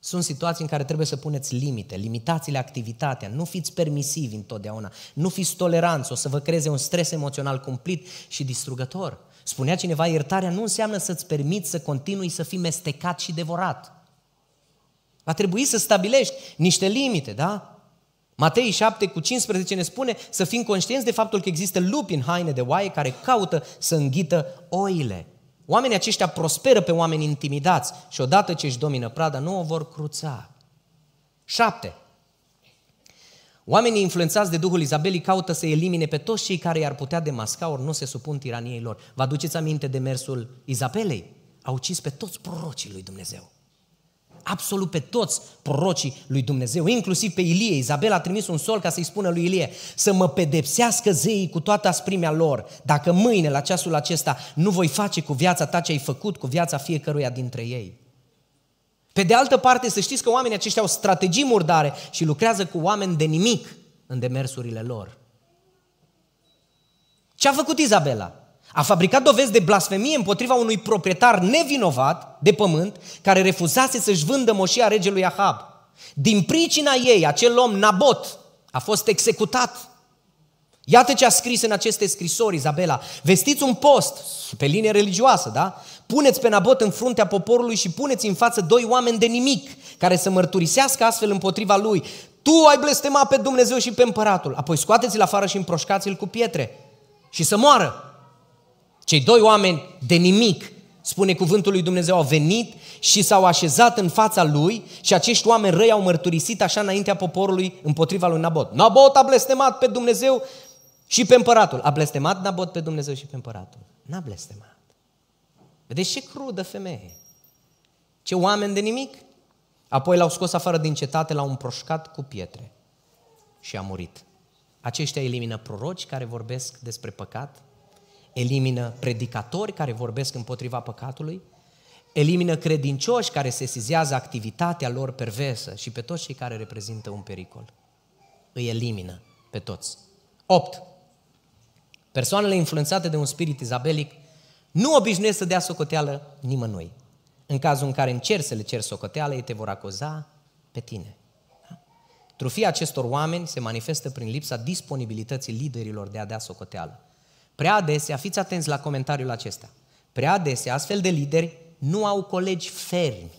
sunt situații în care trebuie să puneți limite, limitați-le activitatea, nu fiți permisivi întotdeauna, nu fiți toleranți, o să vă creeze un stres emoțional cumplit și distrugător. Spunea cineva, iertarea nu înseamnă să-ți permiți să continui să fii mestecat și devorat. Va trebui să stabilești niște limite, da? Matei 7 cu 15 ne spune să fim conștienți de faptul că există lupi în haine de oaie care caută să înghită oile. Oamenii aceștia prosperă pe oameni intimidați și odată ce își domină prada, nu o vor cruța. 7. Oamenii influențați de Duhul Izabelii caută să elimine pe toți cei care i-ar putea demasca ori nu se supun tiraniei lor. Vă aduceți aminte de mersul Izabelei? A ucis pe toți prorocii lui Dumnezeu. Absolut pe toți prorocii lui Dumnezeu, inclusiv pe Ilie. Izabela a trimis un sol ca să-i spună lui Ilie să mă pedepsească zeii cu toată asprimea lor, dacă mâine, la ceasul acesta, nu voi face cu viața ta ce ai făcut, cu viața fiecăruia dintre ei. Pe de altă parte, să știți că oamenii aceștia au strategii murdare și lucrează cu oameni de nimic în demersurile lor. Ce a făcut Izabela? A fabricat dovezi de blasfemie împotriva unui proprietar nevinovat de pământ care refuzase să-și vândă moșia regelui Ahab. Din pricina ei, acel om, Nabot, a fost executat. Iată ce a scris în aceste scrisori Izabela. Vestiți un post, pe linie religioasă, da? Puneți pe Nabot în fruntea poporului și puneți în față doi oameni de nimic care să mărturisească astfel împotriva lui. Tu ai blestemat pe Dumnezeu și pe împăratul. Apoi scoateți-l afară și împroșcați-l cu pietre și să moară. Cei doi oameni de nimic, spune cuvântul lui Dumnezeu, au venit și s-au așezat în fața lui și acești oameni răi au mărturisit așa înaintea poporului împotriva lui Nabot. Nabot a blestemat pe Dumnezeu și pe împăratul. A blestemat Nabot pe Dumnezeu și pe împăratul. N-a blestemat. Vedeți ce crudă femeie! Ce oameni de nimic! Apoi l-au scos afară din cetate, l-au împroșcat cu pietre și a murit. Aceștia elimină proroci care vorbesc despre păcat, elimină predicatori care vorbesc împotriva păcatului, elimină credincioși care sesizează activitatea lor perversă și pe toți cei care reprezintă un pericol. Îi elimină pe toți. 8. Persoanele influențate de un spirit izabelic nu obișnuiesc să dea socoteală nimănui. În cazul în care încerci să le ceri socoteală, ei te vor acuza pe tine. Da? Trufia acestor oameni se manifestă prin lipsa disponibilității liderilor de a dea socoteală. Prea adesea, fiți atenți la comentariul acesta, prea adesea astfel de lideri nu au colegi fermi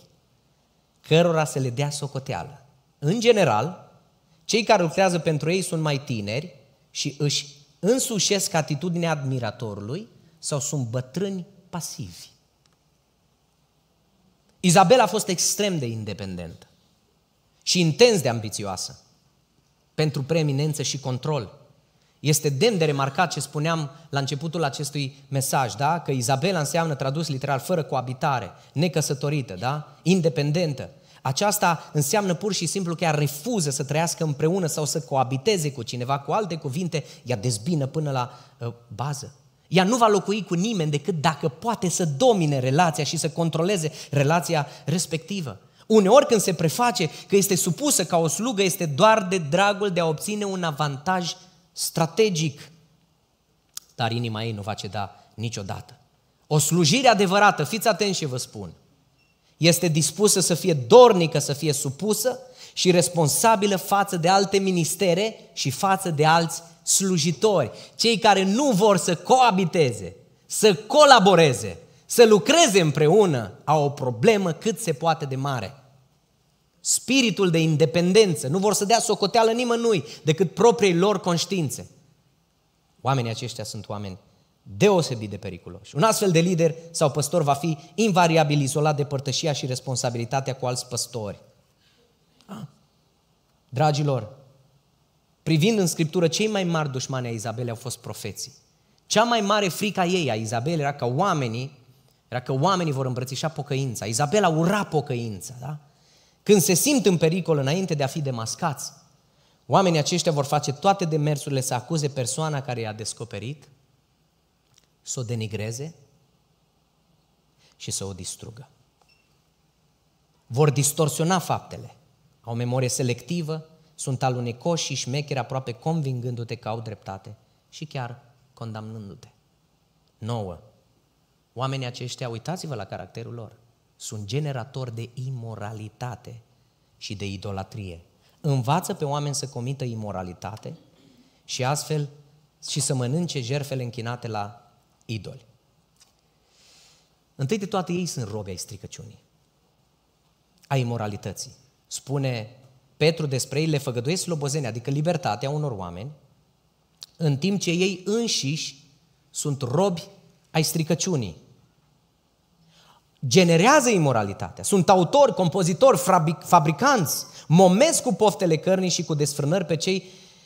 cărora să le dea socoteală. În general, cei care lucrează pentru ei sunt mai tineri și își însușesc atitudinea admiratorului sau sunt bătrâni pasivi. Izabela a fost extrem de independentă și intens de ambițioasă pentru preeminență și control. Este demn de remarcat ce spuneam la începutul acestui mesaj, da? că Izabela înseamnă tradus literal fără coabitare, necăsătorită, da? independentă. Aceasta înseamnă pur și simplu că ea refuză să trăiască împreună sau să coabiteze cu cineva, cu alte cuvinte, ea dezbină până la uh, bază. Ea nu va locui cu nimeni decât dacă poate să domine relația și să controleze relația respectivă. Uneori când se preface că este supusă ca o slugă, este doar de dragul de a obține un avantaj strategic. Dar inima ei nu va ceda niciodată. O slujire adevărată, fiți atenți și vă spun, este dispusă să fie dornică, să fie supusă și responsabilă față de alte ministere și față de alți slujitori, cei care nu vor să coabiteze, să colaboreze, să lucreze împreună, au o problemă cât se poate de mare. Spiritul de independență, nu vor să dea socoteală nimănui decât propriei lor conștiințe. Oamenii aceștia sunt oameni deosebit de periculoși. Un astfel de lider sau păstor va fi invariabil izolat de părtășia și responsabilitatea cu alți păstori. Ah. Dragilor, privind în Scriptură, cei mai mari dușmani ai Izabelei au fost profeții. Cea mai mare frică a ei, a Izabelei, era că oamenii, era că oamenii vor îmbrățișa pocăința. Izabela ura pocăința, da? Când se simt în pericol înainte de a fi demascați, oamenii aceștia vor face toate demersurile să acuze persoana care i-a descoperit, să o denigreze și să o distrugă. Vor distorsiona faptele. Au memorie selectivă, sunt alunecoși și șmecheri aproape convingându-te că au dreptate și chiar condamnându-te. 9. Oamenii aceștia, uitați-vă la caracterul lor, sunt generatori de imoralitate și de idolatrie. Învață pe oameni să comită imoralitate și astfel și să mănânce jerfele închinate la idoli. Întâi de toate ei sunt robi ai stricăciunii, ai imoralității. Spune Petru despre ei le făgăduiesc slobozenia, adică libertatea unor oameni, în timp ce ei înșiși sunt robi ai stricăciunii. Generează imoralitatea, sunt autori, compozitori, fabricanți, momesc cu poftele cărnii și cu desfrânări pe cei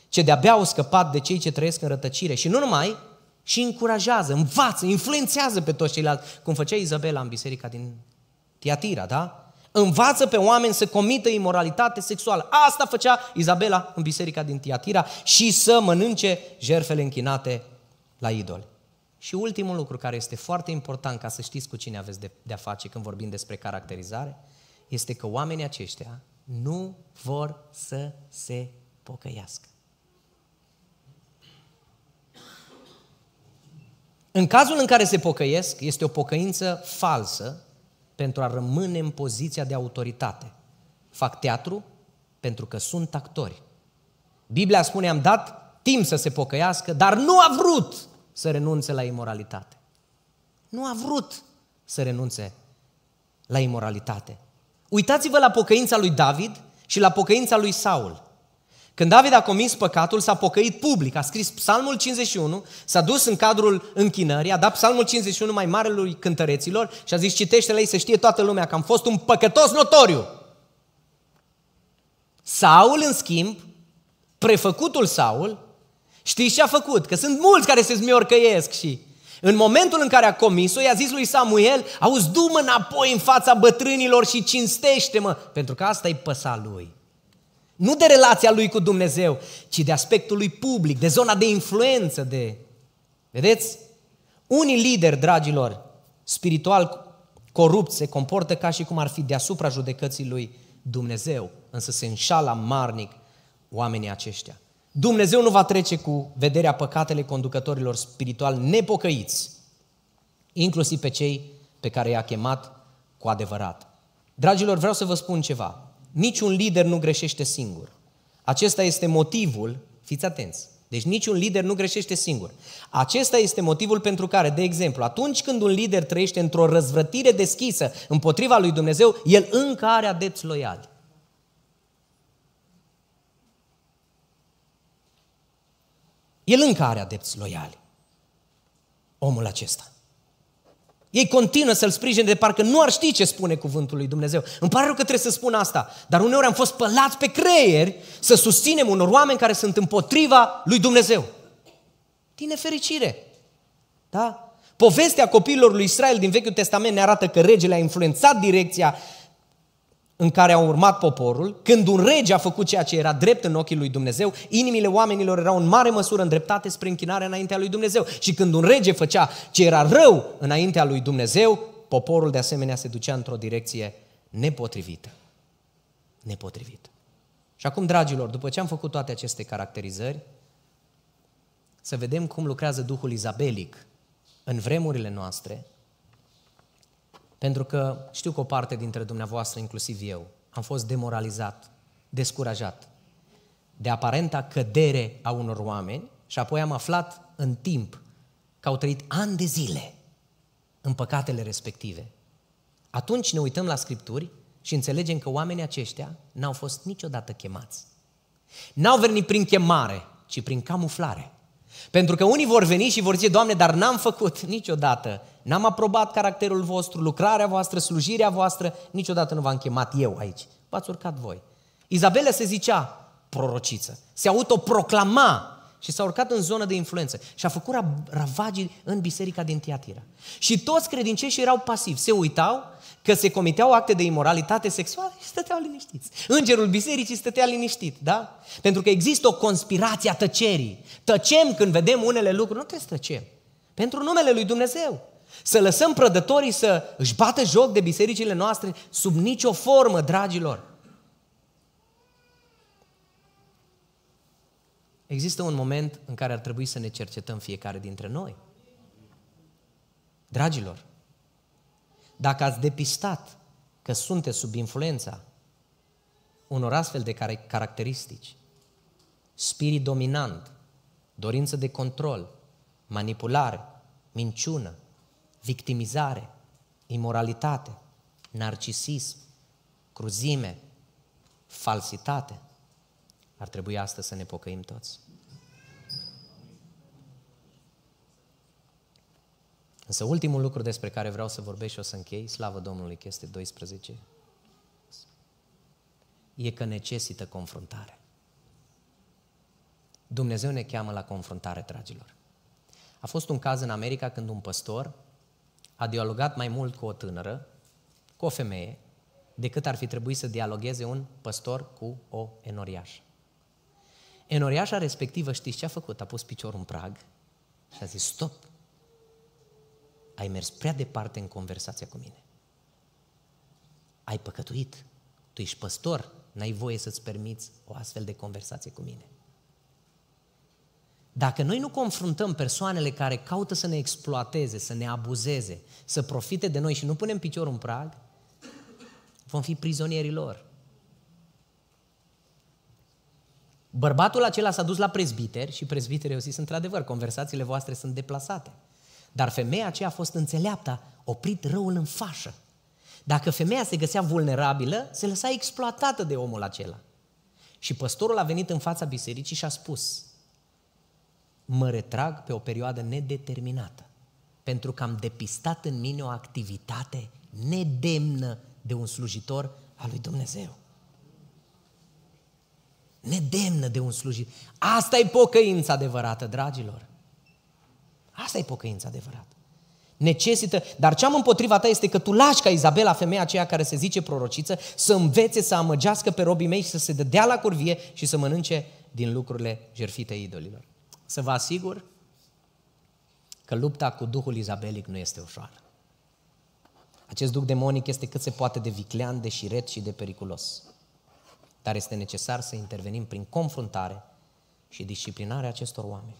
ce de-abia au scăpat de cei ce trăiesc în rătăcire. Și nu numai, și încurajează, învață, influențează pe toți ceilalți, cum făcea Izabela în biserica din Tiatira, da? învață pe oameni să comită imoralitate sexuală. Asta făcea Izabela în biserica din Tiatira și să mănânce jerfele închinate la idol. Și ultimul lucru care este foarte important ca să știți cu cine aveți de, de-a face când vorbim despre caracterizare, este că oamenii aceștia nu vor să se pocăiască. În cazul în care se pocăiesc, este o pocăință falsă pentru a rămâne în poziția de autoritate. Fac teatru pentru că sunt actori. Biblia spune, am dat timp să se pocăiască, dar nu a vrut să renunțe la imoralitate. Nu a vrut să renunțe la imoralitate. Uitați-vă la pocăința lui David și la pocăința lui Saul. Când David a comis păcatul, s-a pocăit public, a scris psalmul 51, s-a dus în cadrul închinării, a dat psalmul 51 mai marelui cântăreților și a zis, citește-le ei să știe toată lumea că am fost un păcătos notoriu. Saul, în schimb, prefăcutul Saul, știți ce a făcut? Că sunt mulți care se zmiorcăiesc și în momentul în care a comis-o, i-a zis lui Samuel, auzi, du-mă înapoi în fața bătrânilor și cinstește-mă, pentru că asta e păsa lui. Nu de relația lui cu Dumnezeu, ci de aspectul lui public, de zona de influență, de... Vedeți? Unii lideri, dragilor, spiritual corupți, se comportă ca și cum ar fi deasupra judecății lui Dumnezeu, însă se înșală marnic oamenii aceștia. Dumnezeu nu va trece cu vederea păcatele conducătorilor spiritual nepocăiți, inclusiv pe cei pe care i-a chemat cu adevărat. Dragilor, vreau să vă spun ceva. Niciun lider nu greșește singur. Acesta este motivul, fiți atenți, deci niciun lider nu greșește singur. Acesta este motivul pentru care, de exemplu, atunci când un lider trăiește într-o răzvrătire deschisă împotriva lui Dumnezeu, el încă are adepți loiali. El încă are adepți loiali. Omul acesta. Ei continuă să-L sprijine de parcă nu ar ști ce spune cuvântul lui Dumnezeu. Îmi pare rău că trebuie să spun asta, dar uneori am fost pălați pe creieri să susținem unor oameni care sunt împotriva lui Dumnezeu. Din nefericire. Da? Povestea copiilor lui Israel din Vechiul Testament ne arată că regele a influențat direcția în care a urmat poporul, când un rege a făcut ceea ce era drept în ochii lui Dumnezeu, inimile oamenilor erau în mare măsură îndreptate spre închinarea înaintea lui Dumnezeu. Și când un rege făcea ce era rău înaintea lui Dumnezeu, poporul de asemenea se ducea într-o direcție nepotrivită. Nepotrivită. Și acum, dragilor, după ce am făcut toate aceste caracterizări, să vedem cum lucrează Duhul Izabelic în vremurile noastre pentru că știu că o parte dintre dumneavoastră, inclusiv eu, am fost demoralizat, descurajat de aparenta cădere a unor oameni și apoi am aflat în timp că au trăit ani de zile în păcatele respective. Atunci ne uităm la Scripturi și înțelegem că oamenii aceștia n-au fost niciodată chemați. N-au venit prin chemare, ci prin camuflare. Pentru că unii vor veni și vor zice, Doamne, dar n-am făcut niciodată N-am aprobat caracterul vostru, lucrarea voastră, slujirea voastră, niciodată nu v-am chemat eu aici. V-ați urcat voi. Izabela se zicea prorociță, se autoproclama și s-a urcat în zonă de influență și a făcut ravagii în biserica din Tiatira. Și toți credincioșii erau pasivi, se uitau că se comiteau acte de imoralitate sexuală și stăteau liniștiți. Îngerul bisericii stătea liniștit, da? Pentru că există o conspirație a tăcerii. Tăcem când vedem unele lucruri, nu trebuie să tăcem. Pentru numele lui Dumnezeu. Să lăsăm prădătorii să își bată joc de bisericile noastre sub nicio formă, dragilor. Există un moment în care ar trebui să ne cercetăm fiecare dintre noi. Dragilor, dacă ați depistat că sunteți sub influența unor astfel de caracteristici, spirit dominant, dorință de control, manipulare, minciună, victimizare, imoralitate, narcisism, cruzime, falsitate. Ar trebui astăzi să ne pocăim toți. Însă ultimul lucru despre care vreau să vorbesc și o să închei, slavă Domnului că este 12, e că necesită confruntare. Dumnezeu ne cheamă la confruntare, dragilor. A fost un caz în America când un păstor a dialogat mai mult cu o tânără, cu o femeie, decât ar fi trebuit să dialogueze un păstor cu o enoriașă. Enoriașa respectivă, știți ce a făcut? A pus piciorul în prag și a zis, stop, ai mers prea departe în conversația cu mine. Ai păcătuit, tu ești păstor, n-ai voie să-ți permiți o astfel de conversație cu mine. Dacă noi nu confruntăm persoanele care caută să ne exploateze, să ne abuzeze, să profite de noi și nu punem piciorul în prag, vom fi prizonierii lor. Bărbatul acela s-a dus la prezbiter și prezbiterii au zis, într-adevăr, conversațiile voastre sunt deplasate. Dar femeia aceea a fost înțeleaptă, oprit răul în fașă. Dacă femeia se găsea vulnerabilă, se lăsa exploatată de omul acela. Și păstorul a venit în fața bisericii și a spus, mă retrag pe o perioadă nedeterminată, pentru că am depistat în mine o activitate nedemnă de un slujitor al lui Dumnezeu. Nedemnă de un slujitor. Asta e pocăința adevărată, dragilor. Asta e pocăința adevărată. Necesită, dar ce am împotriva ta este că tu lași ca Izabela, femeia aceea care se zice prorociță, să învețe să amăgească pe robii mei și să se dădea la curvie și să mănânce din lucrurile jerfite idolilor să vă asigur că lupta cu Duhul Izabelic nu este ușoară. Acest duh demonic este cât se poate de viclean, de șiret și de periculos. Dar este necesar să intervenim prin confruntare și disciplinarea acestor oameni.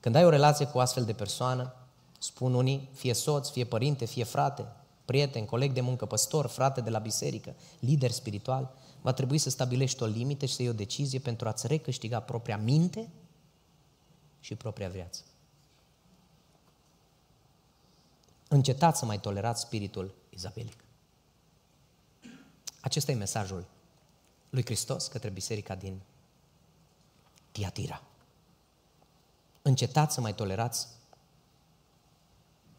Când ai o relație cu o astfel de persoană, spun unii, fie soț, fie părinte, fie frate, prieten, coleg de muncă, păstor, frate de la biserică, lider spiritual, va trebui să stabilești o limită și să iei o decizie pentru a-ți recâștiga propria minte și propria viață. Încetați să mai tolerați spiritul izabelic. Acesta e mesajul lui Hristos către biserica din Tiatira. Încetați să mai tolerați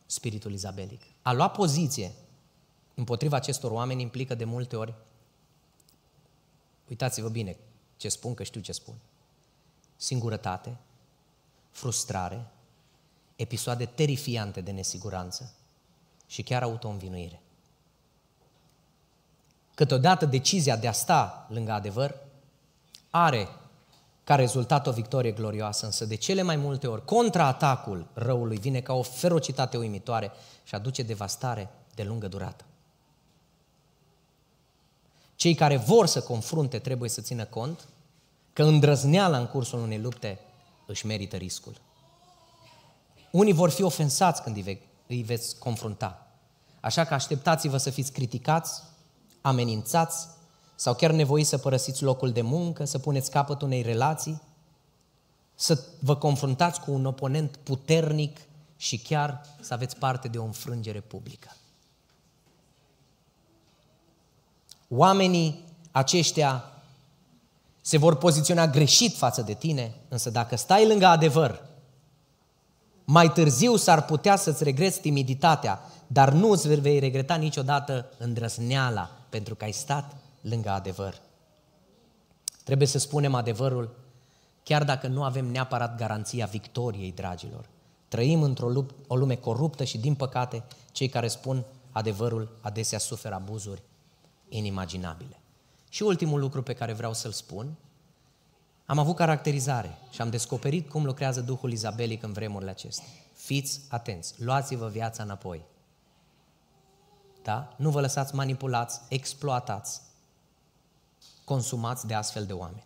spiritul izabelic. A lua poziție împotriva acestor oameni implică de multe ori, uitați-vă bine ce spun, că știu ce spun, singurătate, frustrare, episoade terifiante de nesiguranță și chiar autoînvinuire. Câteodată decizia de a sta lângă adevăr are ca rezultat o victorie glorioasă, însă de cele mai multe ori contraatacul răului vine ca o ferocitate uimitoare și aduce devastare de lungă durată. Cei care vor să confrunte trebuie să țină cont că îndrăzneala în cursul unei lupte își merită riscul. Unii vor fi ofensați când îi veți confrunta. Așa că așteptați-vă să fiți criticați, amenințați sau chiar nevoiți să părăsiți locul de muncă, să puneți capăt unei relații, să vă confruntați cu un oponent puternic și chiar să aveți parte de o înfrângere publică. Oamenii aceștia se vor poziționa greșit față de tine, însă dacă stai lângă adevăr, mai târziu s-ar putea să-ți regreți timiditatea, dar nu îți vei regreta niciodată îndrăzneala, pentru că ai stat lângă adevăr. Trebuie să spunem adevărul, chiar dacă nu avem neapărat garanția victoriei, dragilor. Trăim într-o lup- o lume coruptă și, din păcate, cei care spun adevărul adesea suferă abuzuri inimaginabile. Și ultimul lucru pe care vreau să-l spun, am avut caracterizare și am descoperit cum lucrează Duhul Izabelic în vremurile acestea. Fiți atenți, luați-vă viața înapoi. Da? Nu vă lăsați manipulați, exploatați, consumați de astfel de oameni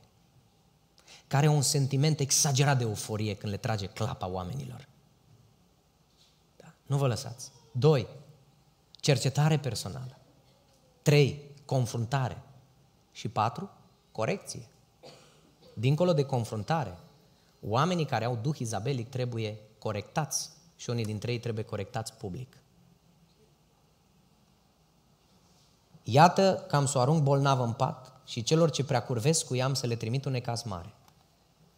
care au un sentiment exagerat de euforie când le trage clapa oamenilor. Da? Nu vă lăsați. Doi, cercetare personală. Trei, confruntare. Și patru, corecție. Dincolo de confruntare, oamenii care au duh izabelic trebuie corectați și unii dintre ei trebuie corectați public. Iată că am să o arunc bolnav în pat și celor ce prea curvesc cu ea am să le trimit un ecaz mare.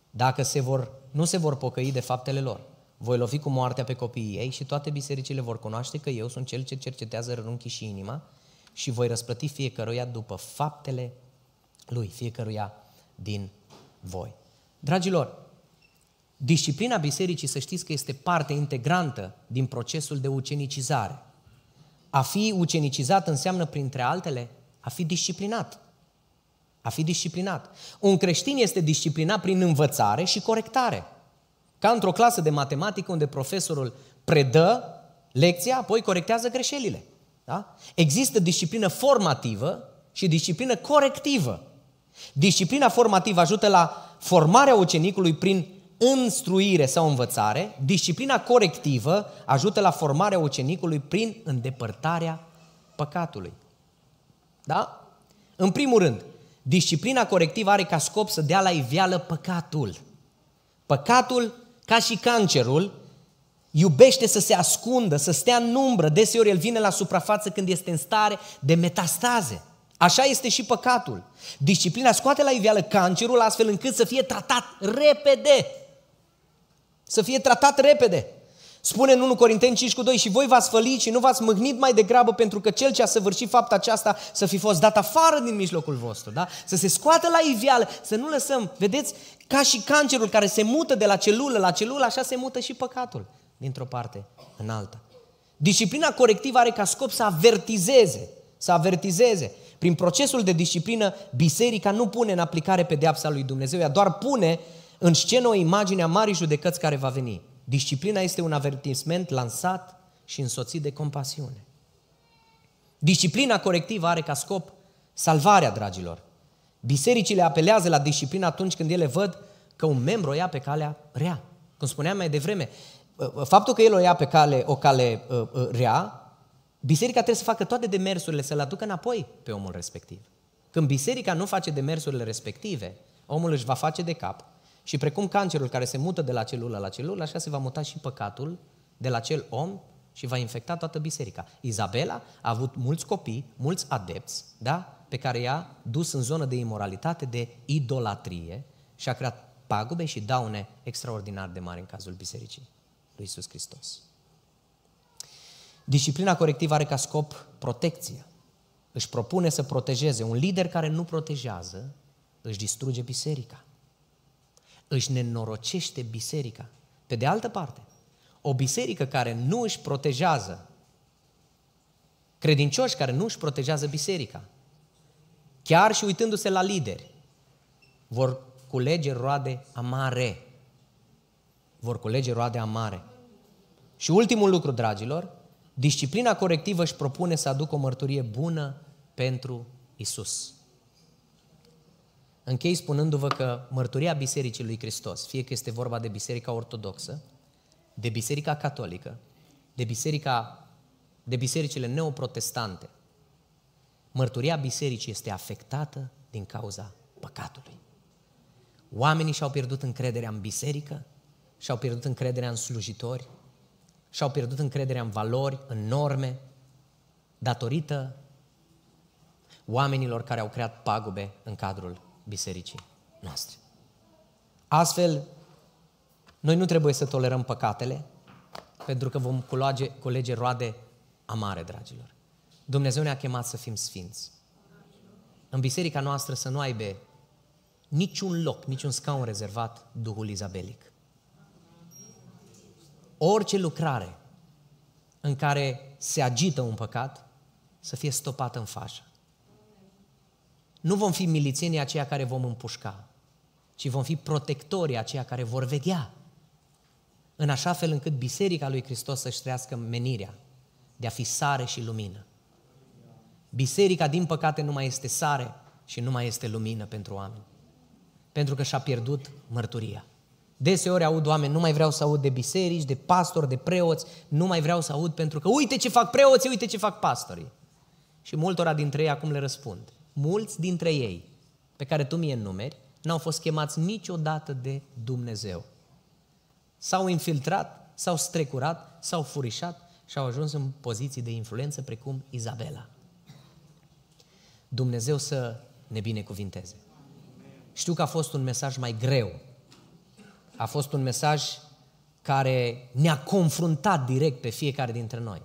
Dacă se vor, nu se vor pocăi de faptele lor, voi lovi cu moartea pe copiii ei și toate bisericile vor cunoaște că eu sunt cel ce cercetează rărunchii și inima și voi răsplăti fiecăruia după faptele lui, fiecăruia din voi. Dragilor, disciplina bisericii să știți că este parte integrantă din procesul de ucenicizare. A fi ucenicizat înseamnă, printre altele, a fi disciplinat. A fi disciplinat. Un creștin este disciplinat prin învățare și corectare. Ca într-o clasă de matematică unde profesorul predă lecția, apoi corectează greșelile. Da? Există disciplină formativă și disciplină corectivă. Disciplina formativă ajută la formarea ucenicului prin instruire sau învățare, disciplina corectivă ajută la formarea ucenicului prin îndepărtarea păcatului. Da? În primul rând, disciplina corectivă are ca scop să dea la iveală păcatul. Păcatul, ca și cancerul, iubește să se ascundă, să stea în umbră, deseori el vine la suprafață când este în stare de metastaze. Așa este și păcatul. Disciplina scoate la iveală cancerul astfel încât să fie tratat repede. Să fie tratat repede. Spune în 1 Corinteni 5 cu 2 și voi v-ați fălit și nu v-ați mâhnit mai degrabă pentru că cel ce a săvârșit fapta aceasta să fi fost dat afară din mijlocul vostru, da? Să se scoată la iveală, să nu lăsăm, vedeți, ca și cancerul care se mută de la celulă la celulă, așa se mută și păcatul, dintr-o parte în alta. Disciplina corectivă are ca scop să avertizeze, să avertizeze. Prin procesul de disciplină, biserica nu pune în aplicare pedeapsa lui Dumnezeu, ea doar pune în scenă o imagine a marii judecăți care va veni. Disciplina este un avertisment lansat și însoțit de compasiune. Disciplina corectivă are ca scop salvarea, dragilor. Bisericile apelează la disciplină atunci când ele văd că un membru o ia pe calea rea. Cum spuneam mai devreme, faptul că el o ia pe cale, o cale uh, uh, rea biserica trebuie să facă toate demersurile, să-l aducă înapoi pe omul respectiv. Când biserica nu face demersurile respective, omul își va face de cap și precum cancerul care se mută de la celulă la celulă, așa se va muta și păcatul de la cel om și va infecta toată biserica. Izabela a avut mulți copii, mulți adepți, da? pe care i-a dus în zonă de imoralitate, de idolatrie și a creat pagube și daune extraordinar de mari în cazul bisericii lui Iisus Hristos. Disciplina corectivă are ca scop protecție. Își propune să protejeze. Un lider care nu protejează își distruge biserica. Își nenorocește biserica. Pe de altă parte, o biserică care nu își protejează, credincioși care nu își protejează biserica, chiar și uitându-se la lideri, vor culege roade amare. Vor culege roade amare. Și ultimul lucru, dragilor, Disciplina corectivă își propune să aducă o mărturie bună pentru Isus. Închei spunându-vă că mărturia Bisericii lui Hristos, fie că este vorba de Biserica Ortodoxă, de Biserica Catolică, de, biserica, de bisericile neoprotestante, mărturia bisericii este afectată din cauza păcatului. Oamenii și-au pierdut încrederea în biserică, și-au pierdut încrederea în slujitori, și-au pierdut încrederea în valori, în norme, datorită oamenilor care au creat pagube în cadrul bisericii noastre. Astfel, noi nu trebuie să tolerăm păcatele, pentru că vom culoage, culege roade amare, dragilor. Dumnezeu ne-a chemat să fim sfinți. În biserica noastră să nu aibă niciun loc, niciun scaun rezervat Duhul Izabelic orice lucrare în care se agită un păcat să fie stopată în fașă. Nu vom fi milițienii aceia care vom împușca, ci vom fi protectorii aceia care vor veghea, în așa fel încât Biserica lui Hristos să-și trăiască menirea de a fi sare și lumină. Biserica, din păcate, nu mai este sare și nu mai este lumină pentru oameni, pentru că și-a pierdut mărturia. Deseori aud oameni, nu mai vreau să aud de biserici, de pastori, de preoți, nu mai vreau să aud pentru că uite ce fac preoții, uite ce fac pastorii. Și multora dintre ei acum le răspund. Mulți dintre ei, pe care tu mi mi-e numeri, n-au fost chemați niciodată de Dumnezeu. S-au infiltrat, s-au strecurat, s-au furișat și au ajuns în poziții de influență precum Izabela. Dumnezeu să ne binecuvinteze. Știu că a fost un mesaj mai greu a fost un mesaj care ne-a confruntat direct pe fiecare dintre noi.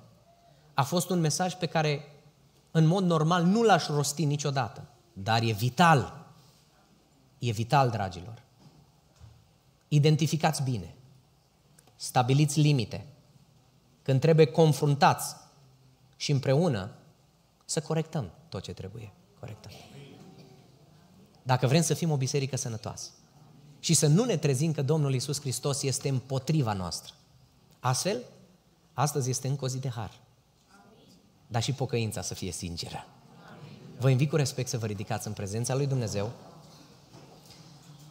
A fost un mesaj pe care, în mod normal, nu l-aș rosti niciodată, dar e vital. E vital, dragilor. Identificați bine. Stabiliți limite. Când trebuie confruntați și împreună să corectăm tot ce trebuie corectăm. Dacă vrem să fim o biserică sănătoasă, și să nu ne trezim că Domnul Isus Hristos este împotriva noastră. Astfel, astăzi este încă o zi de har. Dar și pocăința să fie sinceră. Vă invit cu respect să vă ridicați în prezența lui Dumnezeu.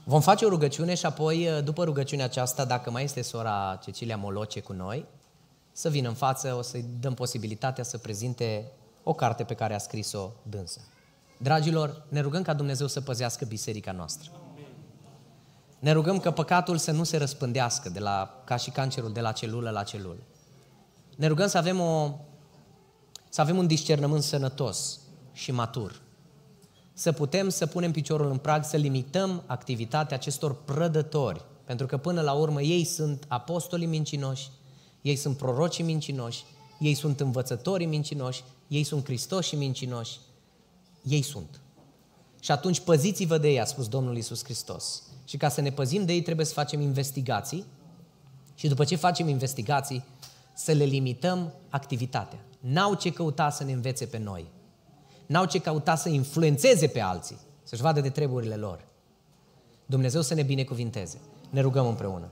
Vom face o rugăciune și apoi, eh, după rugăciunea aceasta, dacă mai este sora Cecilia Moloce cu noi, să vină în față, o să-i dăm posibilitatea să prezinte o carte pe care a scris-o dânsă. Dragilor, ne rugăm ca Dumnezeu să păzească biserica noastră. Ne rugăm că păcatul să nu se răspândească de la, ca și cancerul de la celulă la celulă. Ne rugăm să avem, o, să avem un discernământ sănătos și matur. Să putem să punem piciorul în prag, să limităm activitatea acestor prădători. Pentru că până la urmă ei sunt apostolii mincinoși, ei sunt prorocii mincinoși, ei sunt învățătorii mincinoși, ei sunt Hristoși mincinoși, ei sunt. Și atunci păziți-vă de ei, a spus Domnul Isus Hristos. Și ca să ne păzim de ei trebuie să facem investigații și după ce facem investigații să le limităm activitatea. N-au ce căuta să ne învețe pe noi. N-au ce căuta să influențeze pe alții, să-și vadă de treburile lor. Dumnezeu să ne binecuvinteze. Ne rugăm împreună.